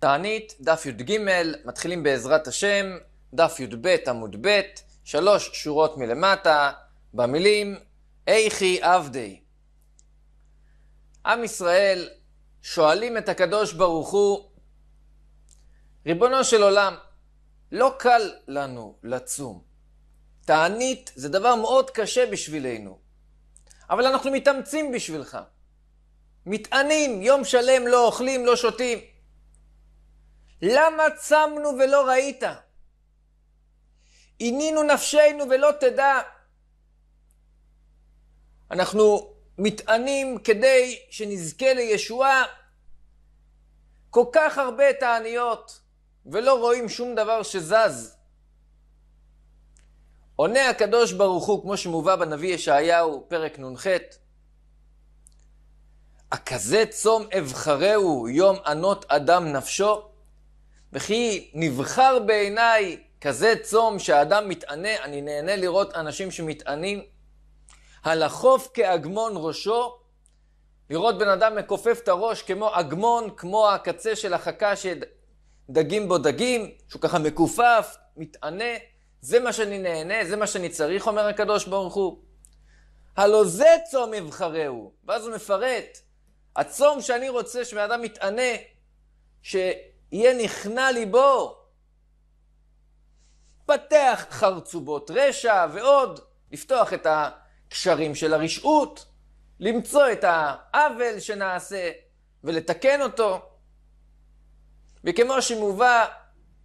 תענית, דף י"ג, מתחילים בעזרת השם, דף י"ב עמוד ב', שלוש שורות מלמטה, במילים איכי עבדי. עם ישראל שואלים את הקדוש ברוך הוא, ריבונו של עולם, לא קל לנו לצום. תענית זה דבר מאוד קשה בשבילנו, אבל אנחנו מתאמצים בשבילך. מתענים, יום שלם לא אוכלים, לא שותים. למה צמנו ולא ראית? עינינו נפשנו ולא תדע. אנחנו מתענים כדי שנזכה לישועה כל כך הרבה תעניות, ולא רואים שום דבר שזז. עונה הקדוש ברוך הוא, כמו שמובא בנביא ישעיהו, פרק נ"ח, הכזה צום אבחרהו יום ענות אדם נפשו? וכי נבחר בעיניי כזה צום שהאדם מתענה, אני נהנה לראות אנשים שמתענים. הלחוף כאגמון ראשו, לראות בן אדם מכופף את הראש כמו אגמון, כמו הקצה של החכה שדגים בו דגים, שהוא ככה מכופף, מתענה. זה מה שאני נהנה, זה מה שאני צריך, אומר הקדוש ברוך הוא. הלא זה צום יבחרהו. ואז הוא מפרט. הצום שאני רוצה שבן אדם מתענה, ש... יהיה נכנע ליבו. פתח חרצובות רשע ועוד, לפתוח את הקשרים של הרשעות, למצוא את העוול שנעשה ולתקן אותו. וכמו שמובא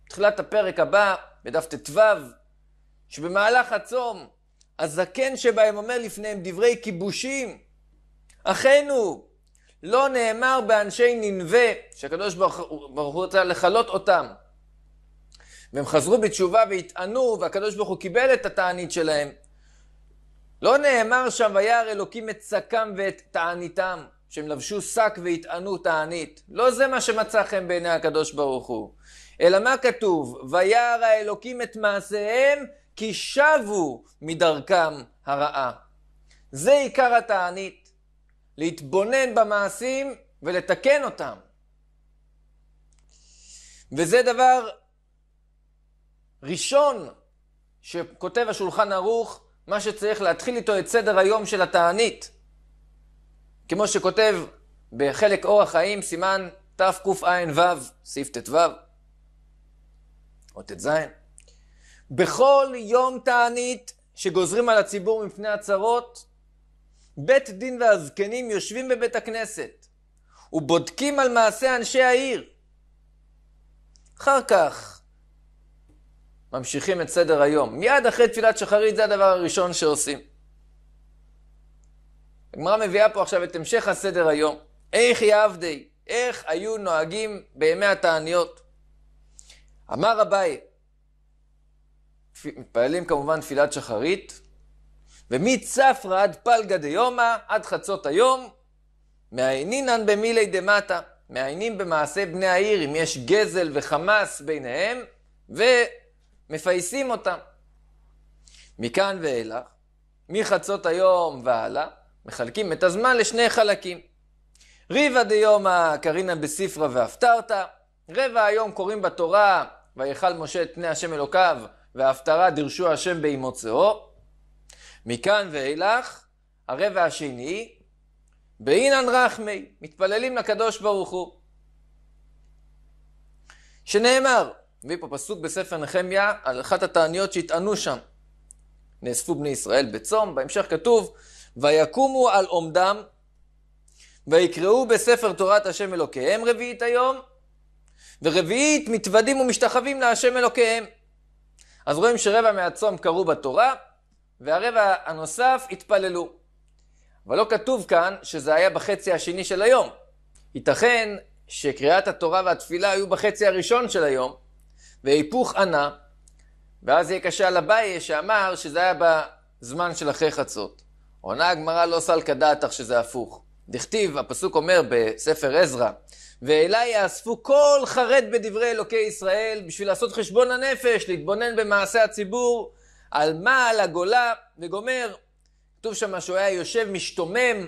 תחילת הפרק הבא, בדף ט"ו, שבמהלך הצום הזקן שבהם אומר לפניהם דברי כיבושים, אחינו, לא נאמר באנשי ננבה, שהקדוש ברוך הוא רצה לכלות אותם. והם חזרו בתשובה והטענו, והקדוש ברוך הוא קיבל את התענית שלהם. לא נאמר שם, וירא אלוקים את שקם ואת תעניתם, שהם לבשו שק והטענו תענית. לא זה מה שמצא חן בעיני הקדוש ברוך הוא. אלא מה כתוב? וירא אלוקים את מעשיהם, כי שבו מדרכם הרעה. זה עיקר התענית. להתבונן במעשים ולתקן אותם. וזה דבר ראשון שכותב השולחן ערוך, מה שצריך להתחיל איתו את סדר היום של התענית. כמו שכותב בחלק אורח חיים, סימן תקע"ו, סעיף ט"ו, או ט"ז. בכל יום תענית שגוזרים על הציבור מפני הצרות, בית דין והזקנים יושבים בבית הכנסת ובודקים על מעשה אנשי העיר. אחר כך ממשיכים את סדר היום. מיד אחרי תפילת שחרית זה הדבר הראשון שעושים. הגמרא מביאה פה עכשיו את המשך הסדר היום. איך יעבדי? איך היו נוהגים בימי התעניות? אמר אביי, מתפללים כמובן תפילת שחרית, ומצפרא עד פלגא דיומא, עד חצות היום, מעיינינן במילי דמטה. מעיינים במעשה בני העיר, אם יש גזל וחמס ביניהם, ומפייסים אותם. מכאן ואילך, מחצות היום והלאה, מחלקים את הזמן לשני חלקים. ריבה דיומא קרינן בספרא והפטרתא, רבע היום קוראים בתורה, ויכל משה את פני השם אלוקיו, והפטרה דירשו השם בהימוצאו. מכאן ואילך, הרבע השני, באינן רחמי, מתפללים לקדוש ברוך הוא. שנאמר, מביא פה פסוק בספר נחמיה על אחת התעניות שהטענו שם. נאספו בני ישראל בצום, בהמשך כתוב, ויקומו על עומדם, ויקראו בספר תורת השם אלוקיהם רביעית היום, ורביעית מתוודים ומשתחווים להשם אלוקיהם. אז רואים שרבע מהצום קראו בתורה, והרבע הנוסף התפללו. אבל לא כתוב כאן שזה היה בחצי השני של היום. ייתכן שקריאת התורה והתפילה היו בחצי הראשון של היום, והיפוך ענה, ואז יהיה קשה על אביי שאמר שזה היה בזמן של אחרי חצות. עונה הגמרא לא סלקא דעתך שזה הפוך. דכתיב, הפסוק אומר בספר עזרא, ואלי יאספו כל חרד בדברי אלוקי ישראל בשביל לעשות חשבון הנפש, להתבונן במעשה הציבור על מעל הגולה וגומר. כתוב שם שהוא היה יושב, משתומם.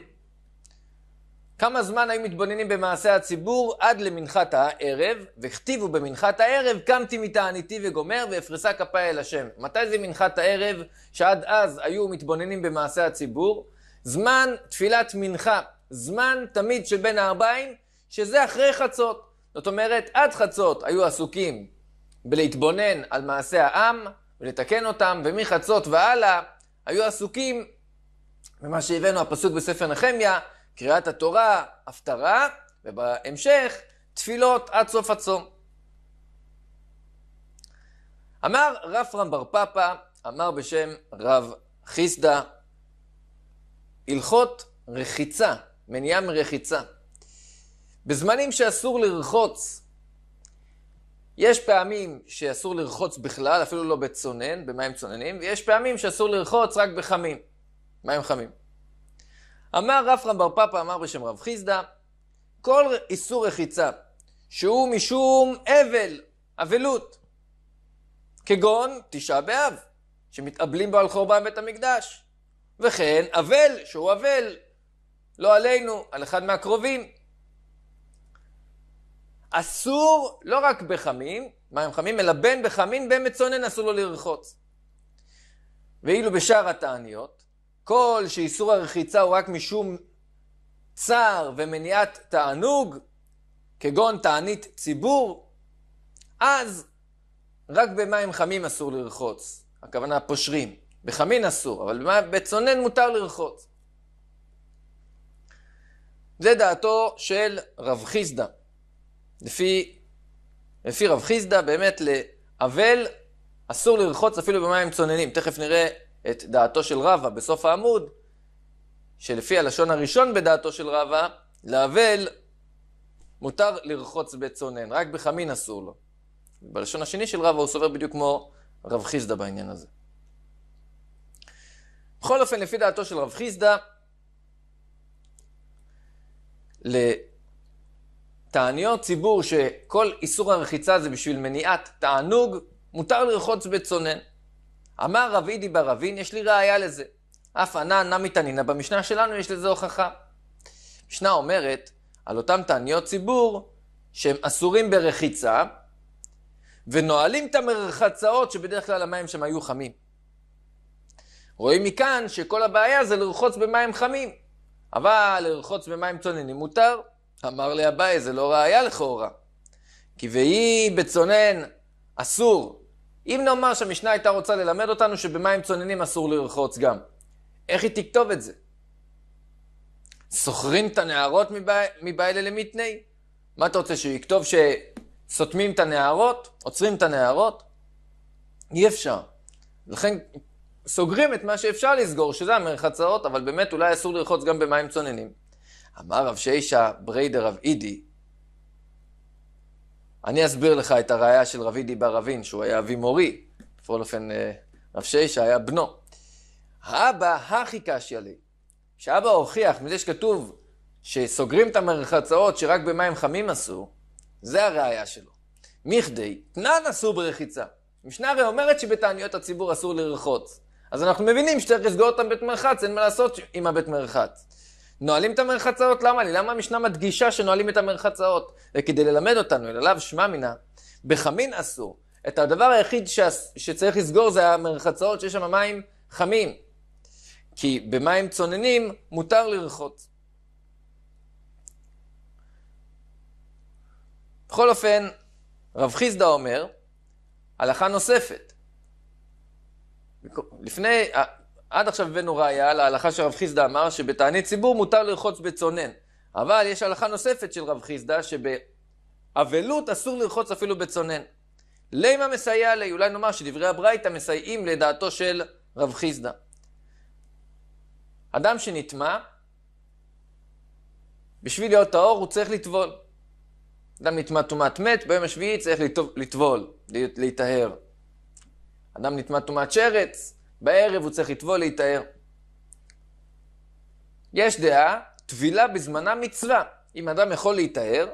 כמה זמן היו מתבוננים במעשה הציבור עד למנחת הערב, וכתיבו במנחת הערב, קמתי מתעניתי וגומר, ואפרסה כפיי אל השם. מתי זה מנחת הערב, שעד אז היו מתבוננים במעשה הציבור? זמן תפילת מנחה, זמן תמיד בין הארבעים, שזה אחרי חצות. זאת אומרת, עד חצות היו עסוקים בלהתבונן על מעשה העם, ולתקן אותם, ומחצות והלאה היו עסוקים במה שהבאנו הפסוק בספר נחמיה, קריאת התורה, הפטרה, ובהמשך, תפילות עד סוף הצום. אמר רפרם בר פפא, אמר בשם רב חיסדא, הלכות רחיצה, מניעה מרחיצה. בזמנים שאסור לרחוץ יש פעמים שאסור לרחוץ בכלל, אפילו לא בצונן, במים צוננים, ויש פעמים שאסור לרחוץ רק בחמים, מים חמים. אמר רפרם בר פפא, אמר בשם רב חיסדא, כל איסור רחיצה שהוא משום אבל, אבלות, כגון תשעה באב, שמתאבלים בו על חורבן בית המקדש, וכן אבל, שהוא אבל, לא עלינו, על אחד מהקרובים, אסור לא רק בחמים, מים חמים, אלא בין בחמין בין מצונן אסור לו לרחוץ. ואילו בשאר התעניות, כל שאיסור הרחיצה הוא רק משום צער ומניעת תענוג, כגון תענית ציבור, אז רק במים חמים אסור לרחוץ. הכוונה פושרים. בחמין אסור, אבל בצונן מותר לרחוץ. זה דעתו של רב חיסדא. לפי, לפי רב חיסדא, באמת לאבל אסור לרחוץ אפילו במים צוננים. תכף נראה את דעתו של רבא בסוף העמוד, שלפי הלשון הראשון בדעתו של רבא, לאבל מותר לרחוץ בצונן, רק בחמין אסור לו. בלשון השני של רבא הוא סובר בדיוק כמו רב חיסדא בעניין הזה. בכל אופן, לפי דעתו של רב חיסדא, תעניות ציבור שכל איסור הרחיצה זה בשביל מניעת תענוג, מותר לרחוץ בצונן. אמר רב אידי בר אבין, יש לי ראיה לזה. אף ענה נמי מתענינה במשנה שלנו יש לזה הוכחה. המשנה אומרת על אותם תעניות ציבור שהם אסורים ברחיצה, ונועלים את המרחצאות שבדרך כלל המים שם היו חמים. רואים מכאן שכל הבעיה זה לרחוץ במים חמים, אבל לרחוץ במים צוננים מותר. אמר לי אביי, זה לא ראייה לכאורה. כי ויהי בצונן אסור. אם נאמר שהמשנה הייתה רוצה ללמד אותנו שבמים צוננים אסור לרחוץ גם, איך היא תכתוב את זה? סוחרים את הנערות מבעלה למיתני? מה אתה רוצה, שהוא יכתוב שסותמים את הנערות? עוצרים את הנערות? אי אפשר. לכן סוגרים את מה שאפשר לסגור, שזה המרחצאות, אבל באמת אולי אסור לרחוץ גם במים צוננים. אמר רב שישה ברי דרב אידי, אני אסביר לך את הראייה של רב אידי בר אבין, שהוא היה אבי מורי, בכל אופן אה, רב שישה היה בנו. האבא הכי קשיא לי, שאבא הוכיח מזה שכתוב שסוגרים את המרחצאות שרק במים חמים עשו, זה הראייה שלו. מכדי, תנן עשו ברחיצה. משנה הרי אומרת שבתעניות הציבור אסור לרחוץ. אז אנחנו מבינים שצריך לסגור אותם בית מרחץ, אין מה לעשות עם הבית מרחץ. נועלים את המרחצאות, למה לי? למה המשנה מדגישה שנועלים את המרחצאות? זה כדי ללמד אותנו, אלא לאו שמע מינא, בחמין אסור. את הדבר היחיד ש... שצריך לסגור זה המרחצאות שיש שם מים חמים. כי במים צוננים מותר לרחוץ. בכל אופן, רב חיסדא אומר, הלכה נוספת. לפני, עד עכשיו הבאנו ראייה להלכה שרב חיסדא אמר שבתענית ציבור מותר לרחוץ בצונן. אבל יש הלכה נוספת של רב חיסדא שבאבלות אסור לרחוץ אפילו בצונן. לימה מסייע לי, אולי נאמר שדברי הברייתא מסייעים לדעתו של רב חיסדא. אדם שנטמע, בשביל להיות טהור הוא צריך לטבול. אדם נטמע טומאת מת, ביום השביעי צריך לטבול, להיטהר. אדם נטמע טומאת שרץ, בערב הוא צריך לטבול להיטהר. יש דעה, טבילה בזמנה מצווה. אם אדם יכול להיטהר,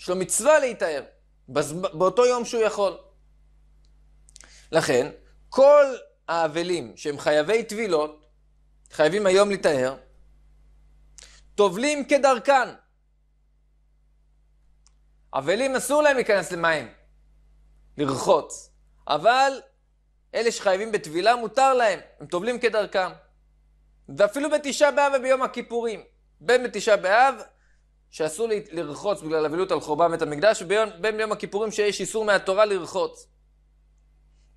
יש לו מצווה להיטהר, בז... באותו יום שהוא יכול. לכן, כל האבלים שהם חייבי טבילות, חייבים היום להיטהר, טובלים כדרכן. אבלים אסור להם להיכנס למים, לרחוץ, אבל אלה שחייבים בטבילה, מותר להם, הם טובלים כדרכם. ואפילו בתשעה באב וביום הכיפורים. בין בתשעה באב, שאסור לרחוץ בגלל אבילות על חורבם את המקדש, ובין ביום הכיפורים שיש איסור מהתורה לרחוץ.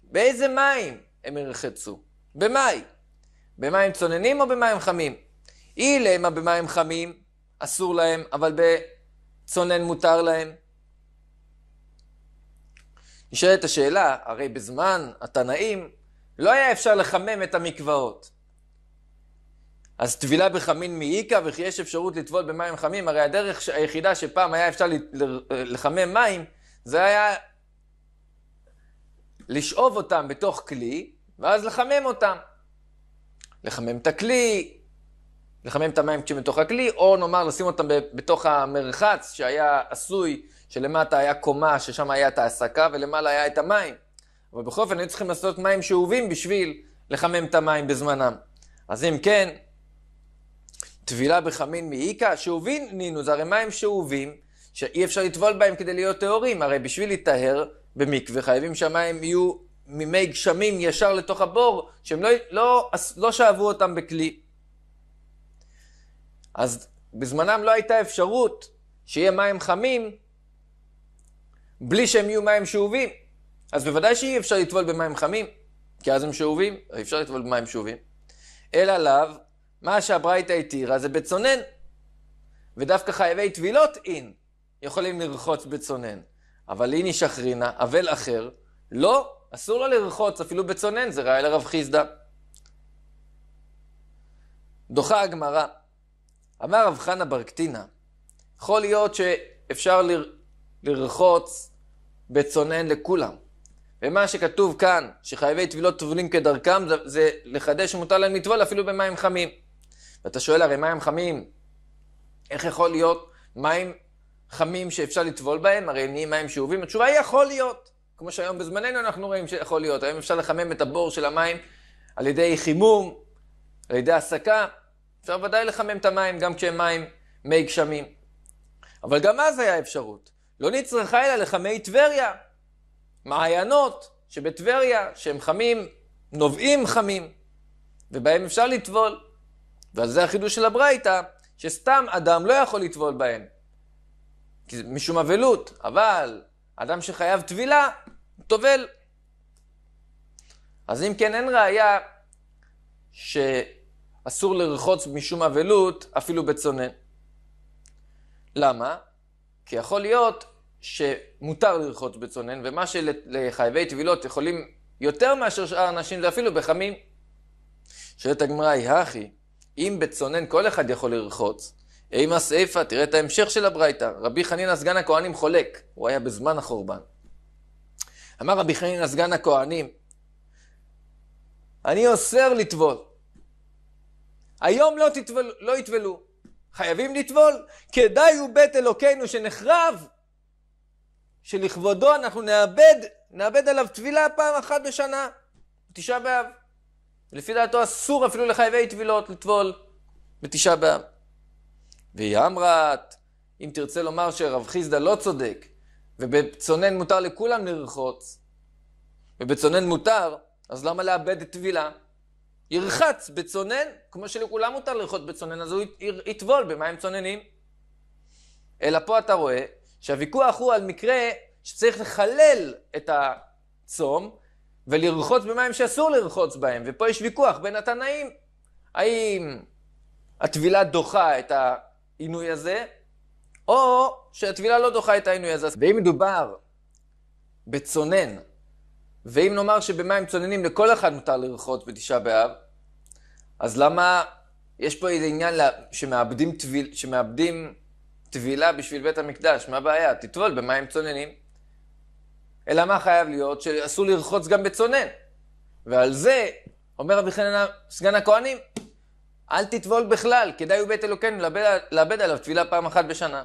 באיזה מים הם ירחצו? במאי. במים צוננים או במים חמים? אי למה במים חמים אסור להם, אבל בצונן מותר להם. נשאלת השאלה, הרי בזמן התנאים לא היה אפשר לחמם את המקוואות. אז טבילה בחמין מאיכא וכי יש אפשרות לטבול במים חמים, הרי הדרך היחידה שפעם היה אפשר לחמם מים, זה היה לשאוב אותם בתוך כלי, ואז לחמם אותם. לחמם את הכלי, לחמם את המים כשהם בתוך הכלי, או נאמר לשים אותם בתוך המרחץ שהיה עשוי שלמטה היה קומה, ששם היה את ההסקה, ולמעלה היה את המים. אבל בכל אופן, היו צריכים לעשות מים שאובים בשביל לחמם את המים בזמנם. אז אם כן, טבילה בחמין מאיקה, שאובין נינו, זה הרי מים שאובים, שאי אפשר לטבול בהם כדי להיות טהורים. הרי בשביל להיטהר במקווה, חייבים שהמים יהיו ממי גשמים ישר לתוך הבור, שהם לא, לא, לא שאבו אותם בכלי. אז בזמנם לא הייתה אפשרות שיהיה מים חמים בלי שהם יהיו מים שאובים. אז בוודאי שאי אפשר לטבול במים חמים, כי אז הם שאובים, אי אפשר לטבול במים שאובים. אלא לאו, מה שהברייתא התירה זה בצונן. ודווקא חייבי טבילות אין יכולים לרחוץ בצונן. אבל איני שחרינה, אבל אחר, לא, אסור לו לרחוץ, אפילו בצונן, זה ראה לרב חיסדא. דוחה הגמרא, אמר רב חנה ברקטינה, יכול להיות שאפשר לר... לרחוץ בצונן לכולם. ומה שכתוב כאן, שחייבי טבילות טבולים כדרכם, זה, זה לחדש שמותר להם לטבול אפילו במים חמים. ואתה שואל, הרי מים חמים, איך יכול להיות מים חמים שאפשר לטבול בהם? הרי נהיים מים שאובים? התשובה היא, יכול להיות. כמו שהיום בזמננו אנחנו רואים שיכול להיות. היום אפשר לחמם את הבור של המים על ידי חימום, על ידי הסקה. אפשר ודאי לחמם את המים גם כשהם מים, מי גשמים. אבל גם אז היה אפשרות. לא נצרכה אלא לחמי טבריה. מעיינות שבטבריה, שהם חמים, נובעים חמים, ובהם אפשר לטבול. ועל זה החידוש של הברייתא, שסתם אדם לא יכול לטבול בהם. כי משום אבלות, אבל אדם שחייב טבילה, טובל. אז אם כן, אין ראיה שאסור לרחוץ משום אבלות, אפילו בצונן. למה? כי יכול להיות שמותר לרחוץ בצונן, ומה שלחייבי טבילות יכולים יותר מאשר שאר אנשים, זה אפילו בחמים. שואלת הגמרא היא, הכי, אם בצונן כל אחד יכול לרחוץ, אימא סייפה, תראה את ההמשך של הברייתא. רבי חנינא סגן הכהנים חולק, הוא היה בזמן החורבן. אמר רבי חנינא סגן הכהנים, אני אוסר לטבול. היום לא, תטבל, לא יטבלו. חייבים לטבול? כדאי הוא בית אלוקינו שנחרב שלכבודו אנחנו נאבד, נאבד עליו טבילה פעם אחת בשנה, בתשעה באב. לפי דעתו אסור אפילו לחייבי טבילות לטבול בתשעה באב. והיא אמרת, אם תרצה לומר שרב חיסדא לא צודק, ובצונן מותר לכולם לרחוץ, ובצונן מותר, אז למה לאבד את טבילה? ירחץ בצונן, כמו שלכולם מותר לרחוץ בצונן, אז הוא יטבול במים צוננים. אלא פה אתה רואה שהוויכוח הוא על מקרה שצריך לחלל את הצום ולרחוץ במים שאסור לרחוץ בהם, ופה יש ויכוח בין התנאים, האם הטבילה דוחה את העינוי הזה, או שהטבילה לא דוחה את העינוי הזה. ואם מדובר בצונן, ואם נאמר שבמים צוננים לכל אחד מותר לרחוץ בתשעה באב, אז למה יש פה איזה עניין שמאבדים, טביל, שמאבדים טבילה בשביל בית המקדש, מה הבעיה? תטבול במים צוננים. אלא מה חייב להיות? שאסור לרחוץ גם בצונן. ועל זה אומר רבי חננה, סגן הכהנים, אל תטבול בכלל, כדאי הוא בית אלוקינו לאבד לאבד עליו טבילה פעם אחת בשנה.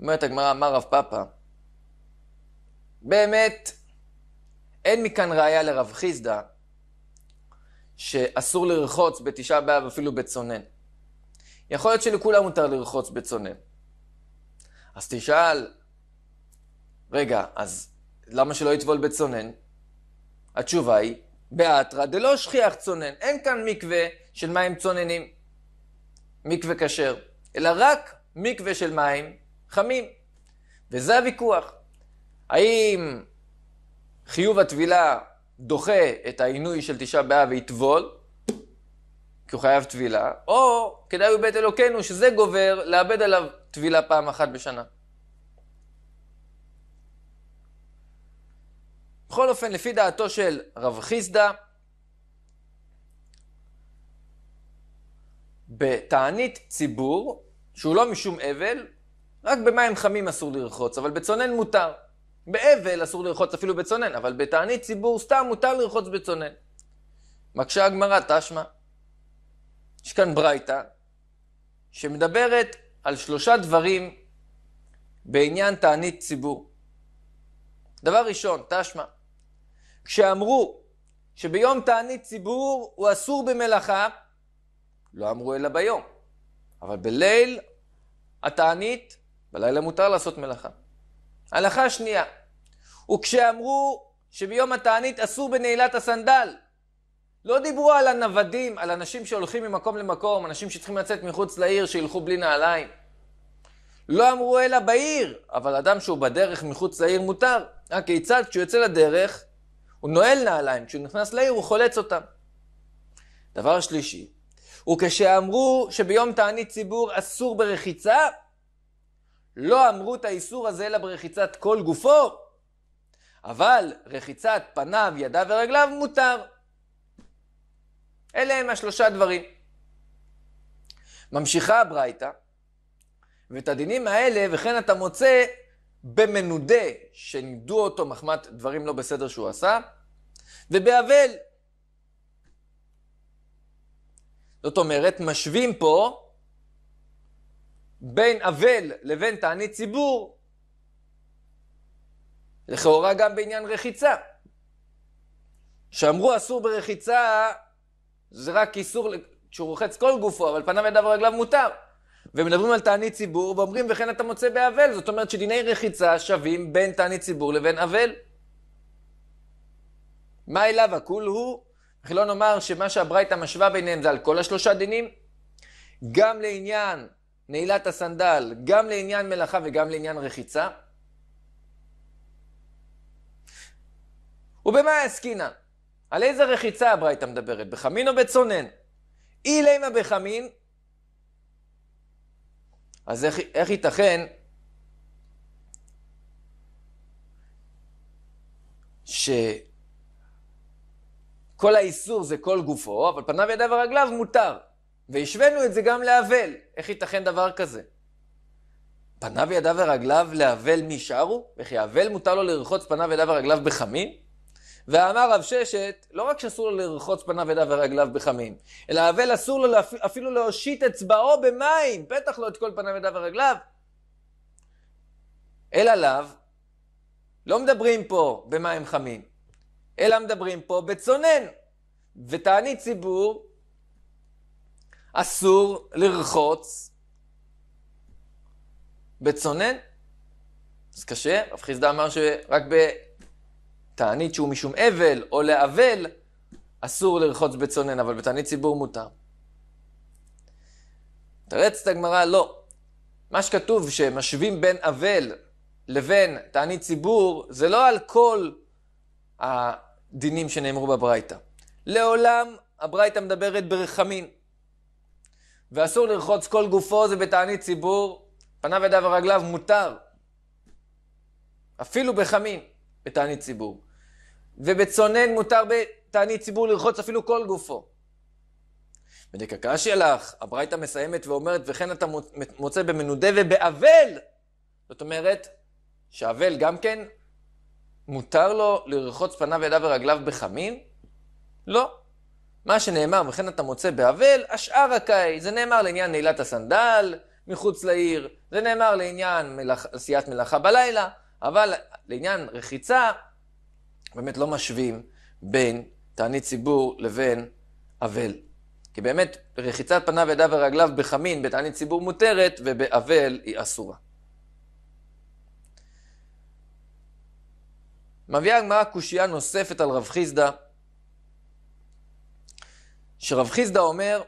אומרת הגמרא, אמר רב פאפא, באמת, אין מכאן ראיה לרב חיסדא שאסור לרחוץ בתשעה באב אפילו בצונן. יכול להיות שלכולם מותר לרחוץ בצונן. אז תשאל, רגע, אז למה שלא יטבול בצונן? התשובה היא, באתרא דלא שכיח צונן, אין כאן מקווה של מים צוננים, מקווה כשר, אלא רק מקווה של מים חמים. וזה הוויכוח. האם חיוב הטבילה דוחה את העינוי של תשעה באב ויטבול, כי הוא חייב טבילה, או כדאי בבית אלוקינו, שזה גובר, לאבד עליו טבילה פעם אחת בשנה. בכל אופן, לפי דעתו של רב חיסדא, בתענית ציבור, שהוא לא משום אבל, רק במים חמים אסור לרחוץ, אבל בצונן מותר. באבל אסור לרחוץ אפילו בצונן, אבל בתענית ציבור סתם מותר לרחוץ בצונן. מקשה הגמרא, תשמע. יש כאן ברייתא שמדברת על שלושה דברים בעניין תענית ציבור. דבר ראשון, תשמע, כשאמרו שביום תענית ציבור הוא אסור במלאכה, לא אמרו אלא ביום, אבל בליל התענית, בלילה מותר לעשות מלאכה. הלכה שנייה, וכשאמרו שביום התענית אסור בנעילת הסנדל, לא דיברו על הנוודים, על אנשים שהולכים ממקום למקום, אנשים שצריכים לצאת מחוץ לעיר, שילכו בלי נעליים. לא אמרו אלא בעיר, אבל אדם שהוא בדרך מחוץ לעיר מותר. הכיצד כשהוא יוצא לדרך, הוא נועל נעליים, כשהוא נכנס לעיר הוא חולץ אותם. דבר שלישי, וכשאמרו שביום תענית ציבור אסור ברחיצה, לא אמרו את האיסור הזה אלא ברחיצת כל גופו, אבל רחיצת פניו, ידיו ורגליו מותר. אלה הם השלושה דברים. ממשיכה הברייתא, ואת הדינים האלה, וכן אתה מוצא במנודה, שנידו אותו מחמת דברים לא בסדר שהוא עשה, ובאבל. זאת אומרת, משווים פה בין אבל לבין תענית ציבור, לכאורה גם בעניין רחיצה. שאמרו אסור ברחיצה זה רק איסור כשהוא רוחץ כל גופו, אבל פניו, ידיו ורגליו מותר. ומדברים על תענית ציבור, ואומרים, וכן אתה מוצא באבל. זאת אומרת שדיני רחיצה שווים בין תענית ציבור לבין אבל. מה אליו הכול הוא? איך לא נאמר שמה שהברייתא משווה ביניהם זה על כל השלושה דינים? גם לעניין נעילת הסנדל, גם לעניין מלאכה וגם לעניין רחיצה. ובמה עסקינן? על איזה רחיצה הברייתא מדברת? בחמין או בצונן? אי לימה בחמין, אז איך, איך ייתכן שכל האיסור זה כל גופו, אבל פניו ידיו ורגליו מותר, והשווינו את זה גם לאבל. איך ייתכן דבר כזה? פניו ידיו ורגליו לאבל מי שרו? וכי האבל מותר לו לרחוץ פניו ידיו ורגליו בחמין? ואמר רב ששת, לא רק שאסור לו לרחוץ פניו ידיו ורגליו בחמין, אלא אבל אסור לו להפ... אפילו להושיט אצבעו במים, בטח לא את כל פניו ידיו ורגליו. אלא לאו, לא מדברים פה במים חמים, אלא מדברים פה בצונן. ותענית ציבור, אסור לרחוץ בצונן. אז קשה, רב חיסדא אמר שרק ב... תענית שהוא משום אבל או לאבל, אסור לרחוץ בצונן, אבל בתענית ציבור מותר. תרץ את הגמרא, לא. מה שכתוב שמשווים בין אבל לבין תענית ציבור, זה לא על כל הדינים שנאמרו בברייתא. לעולם הברייתא מדברת ברחמים, ואסור לרחוץ כל גופו, זה בתענית ציבור, פניו, ידיו ורגליו מותר. אפילו בחמין, בתענית ציבור. ובצונן מותר בתענית ציבור לרחוץ אפילו כל גופו. בדקקה שלך, הברייתא מסיימת ואומרת, וכן אתה מוצא במנודה ובאבל. זאת אומרת, שאבל גם כן, מותר לו לרחוץ פניו, ידיו ורגליו בחמין? לא. מה שנאמר, וכן אתה מוצא באבל, השאר הקאי. זה נאמר לעניין נעילת הסנדל מחוץ לעיר, זה נאמר לעניין מלאכ... עשיית מלאכה בלילה, אבל לעניין רחיצה, באמת לא משווים בין תענית ציבור לבין אבל. כי באמת, רחיצת פניו, ידיו ורגליו בחמין בתענית ציבור מותרת, ובאבל היא אסורה. מביאה הגמרא קושייה נוספת על רב חיסדא, שרב חיסדא אומר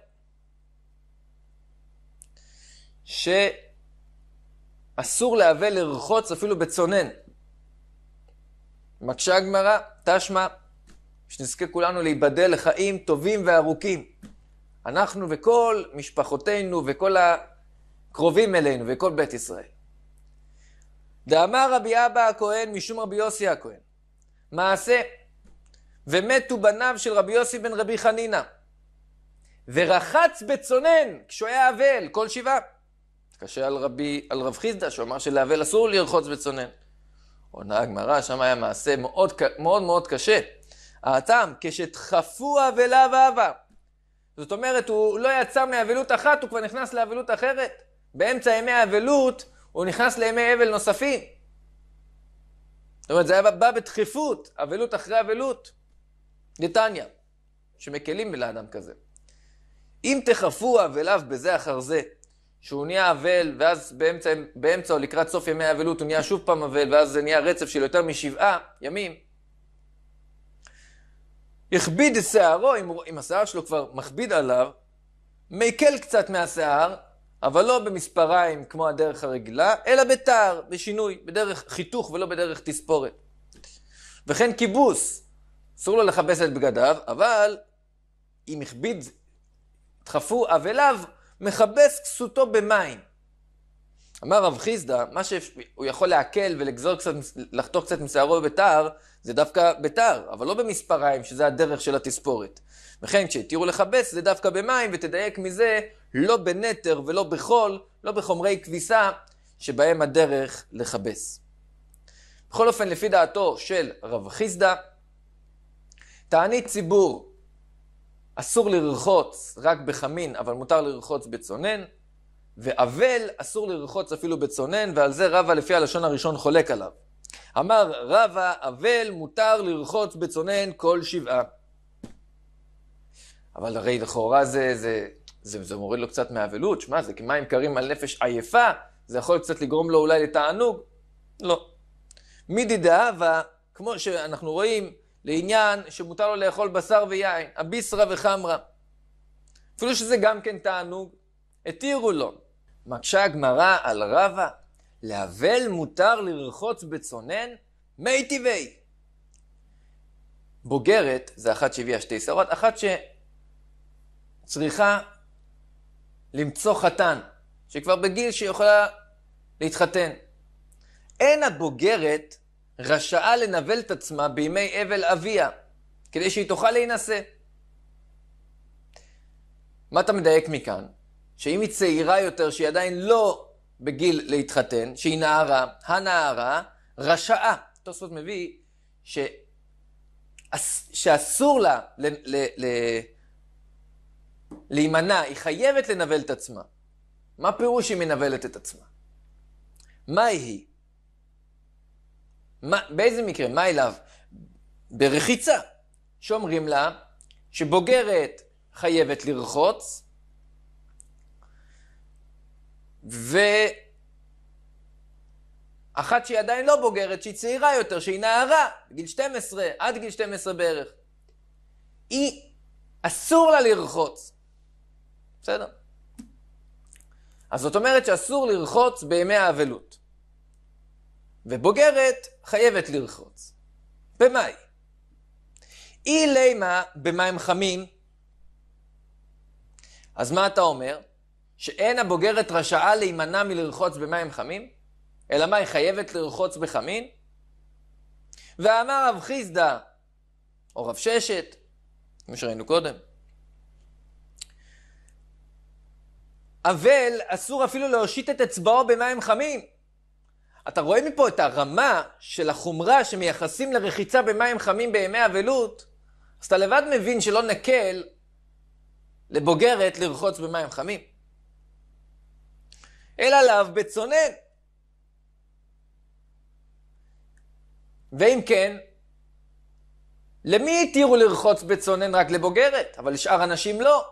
שאסור לאבל לרחוץ אפילו בצונן. מקשה הגמרא, תשמע, שנזכה כולנו להיבדל לחיים טובים וארוכים. אנחנו וכל משפחותינו וכל הקרובים אלינו וכל בית ישראל. דאמר רבי אבא הכהן משום רבי יוסי הכהן, מעשה, ומתו בניו של רבי יוסי בן רבי חנינא, ורחץ בצונן כשהוא היה אבל כל שבעה. קשה על, רבי, על רב חיסדא, שהוא אמר שלאבל אסור לרחוץ בצונן. עונה הגמרא, שם היה מעשה מאוד מאוד, מאוד קשה. האטם, כשדחפו אבלה ואהבה. זאת אומרת, הוא לא יצא מאבלות אחת, הוא כבר נכנס לאבלות אחרת. באמצע ימי האבלות, הוא נכנס לימי אבל נוספים. זאת אומרת, זה היה בא בדחיפות, אבלות אחרי אבלות. נתניה, שמקלים לאדם כזה. אם תחפו אבליו בזה אחר זה, שהוא נהיה אבל, ואז באמצע, באמצע או לקראת סוף ימי האבלות הוא נהיה שוב פעם אבל, ואז זה נהיה רצף של יותר משבעה ימים. הכביד את שערו, אם, אם השיער שלו כבר מכביד עליו, מקל קצת מהשיער, אבל לא במספריים כמו הדרך הרגילה, אלא בתער, בשינוי, בדרך חיתוך ולא בדרך תספורת. וכן כיבוס, אסור לו לכבס את בגדיו, אבל אם הכביד, דחפו אבליו, מכבס כסותו במים. אמר רב חיסדא, מה שהוא יכול לעכל ולגזור קצת, לחתוך קצת משערו בתער, זה דווקא בתער, אבל לא במספריים, שזה הדרך של התספורת. וכן כשהתירו לכבס, זה דווקא במים, ותדייק מזה, לא בנטר ולא בחול, לא בחומרי כביסה, שבהם הדרך לכבס. בכל אופן, לפי דעתו של רב חיסדא, תענית ציבור אסור לרחוץ רק בחמין, אבל מותר לרחוץ בצונן, ואבל אסור לרחוץ אפילו בצונן, ועל זה רבא לפי הלשון הראשון חולק עליו. אמר רבא, אבל מותר לרחוץ בצונן כל שבעה. אבל הרי לכאורה זה, זה, זה, זה מוריד לו קצת מאבלות, שמע, זה כמים קרים על נפש עייפה, זה יכול קצת לגרום לו אולי לתענוג? לא. מידי דאבה, כמו שאנחנו רואים, לעניין שמותר לו לאכול בשר ויין, אביסרא וחמרא. אפילו שזה גם כן תענוג, התירו לו. מקשה הגמרא על רבא, לאבל מותר לרחוץ בצונן? מי טבעי. בוגרת זה אחת שהביאה שתי שרות, אחת שצריכה למצוא חתן, שכבר בגיל שהיא יכולה להתחתן. אין הבוגרת רשאה לנבל את עצמה בימי אבל אביה, כדי שהיא תוכל להינשא. מה אתה מדייק מכאן? שאם היא צעירה יותר, שהיא עדיין לא בגיל להתחתן, שהיא נערה, הנערה, רשאה. תוספות מביא ש... שאסור לה ל... ל... ל... להימנע, היא חייבת לנבל את עצמה. מה פירוש היא מנבלת את עצמה? מה היא? מה, באיזה מקרה? מה אליו? ברחיצה. שאומרים לה שבוגרת חייבת לרחוץ, ואחת שהיא עדיין לא בוגרת, שהיא צעירה יותר, שהיא נערה, בגיל 12, עד גיל 12 בערך, היא, אסור לה לרחוץ. בסדר. אז זאת אומרת שאסור לרחוץ בימי האבלות. ובוגרת חייבת לרחוץ. במאי. אי לימה במים חמים, אז מה אתה אומר? שאין הבוגרת רשאה להימנע מלרחוץ במים חמים? אלא מה, היא חייבת לרחוץ בחמין? ואמר רב חיסדא, או רב ששת, כמו שראינו קודם, אבל אסור אפילו להושיט את אצבעו במים חמים. אתה רואה מפה את הרמה של החומרה שמייחסים לרחיצה במים חמים בימי אבלות, אז אתה לבד מבין שלא נקל לבוגרת לרחוץ במים חמים. אלא לאו בצונן. ואם כן, למי התירו לרחוץ בצונן רק לבוגרת? אבל לשאר הנשים לא.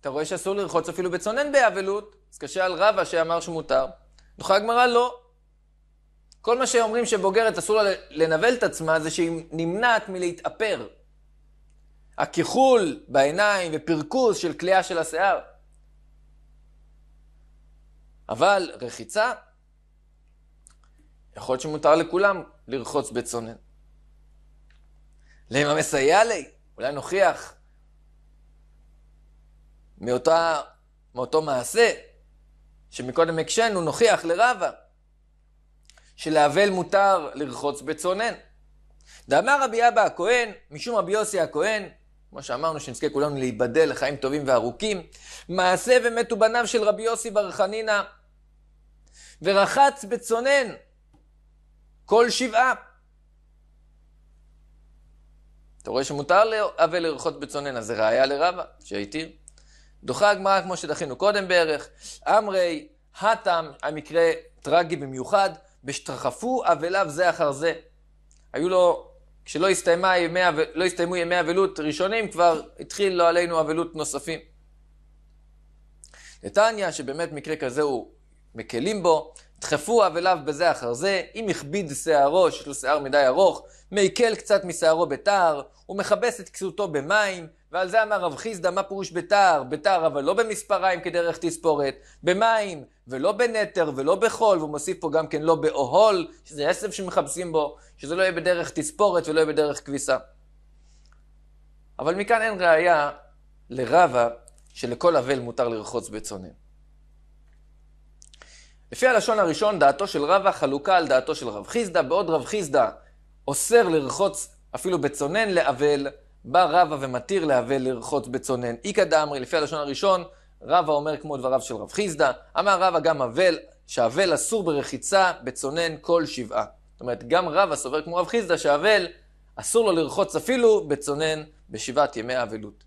אתה רואה שאסור לרחוץ אפילו בצונן באבלות, אז קשה על רבא שאמר שמותר. נוחה הגמרא לא. כל מה שאומרים שבוגרת אסור לה לנבל את עצמה, זה שהיא נמנעת מלהתאפר. הכיחול בעיניים ופרכוס של כליאה של השיער. אבל רחיצה, יכול להיות שמותר לכולם לרחוץ בצונן. למה מסייע לי? אולי נוכיח מאותה, מאותו מעשה שמקודם הקשינו, נוכיח לרבה. שלאבל מותר לרחוץ בצונן. דאמר רבי אבא הכהן, משום רבי יוסי הכהן, כמו שאמרנו שנזכה כולנו להיבדל לחיים טובים וארוכים, מעשה ומתו בניו של רבי יוסי בר חנינא, ורחץ בצונן כל שבעה. אתה רואה שמותר לאבל לרחוץ בצונן, אז זה ראיה לרבה, שהתיר. דוחה הגמרא כמו שדחינו קודם בערך, אמרי, התם, המקרה טרגי במיוחד, בשתחפו אבליו זה אחר זה. היו לו, כשלא הסתיימה ימי, לא הסתיימו ימי אבלות ראשונים, כבר התחיל לא עלינו אבלות נוספים. נתניה, שבאמת מקרה כזה הוא מקלים בו, דחפו אבליו בזה אחר זה, אם הכביד שערו, שיש לו שיער מדי ארוך, מעיקל קצת משערו בתער, הוא מכבס את כסותו במים, ועל זה אמר רב חיסדא, מה פירוש בתער? בתער אבל לא במספריים כדרך תספורת, במים, ולא בנתר, ולא בחול, והוא מוסיף פה גם כן לא באוהול, שזה עשב שמחפשים בו, שזה לא יהיה בדרך תספורת ולא יהיה בדרך כביסה. אבל מכאן אין ראייה לרבה שלכל אבל מותר לרחוץ בצונן. לפי הלשון הראשון, דעתו של רבה חלוקה על דעתו של רב חיסדא, בעוד רב חיסדא אוסר לרחוץ אפילו בצונן לאבל, בא רבה ומתיר לאבל לרחוץ בצונן. איכא דאמרי, לפי הלשון הראשון, רבא אומר כמו דבריו של רב חיסדא, אמר רבא גם אבל, שאבל אסור ברחיצה בצונן כל שבעה. זאת אומרת, גם רבא סובר כמו רב חיסדא שאבל אסור לו לרחוץ אפילו בצונן בשבעת ימי האבלות.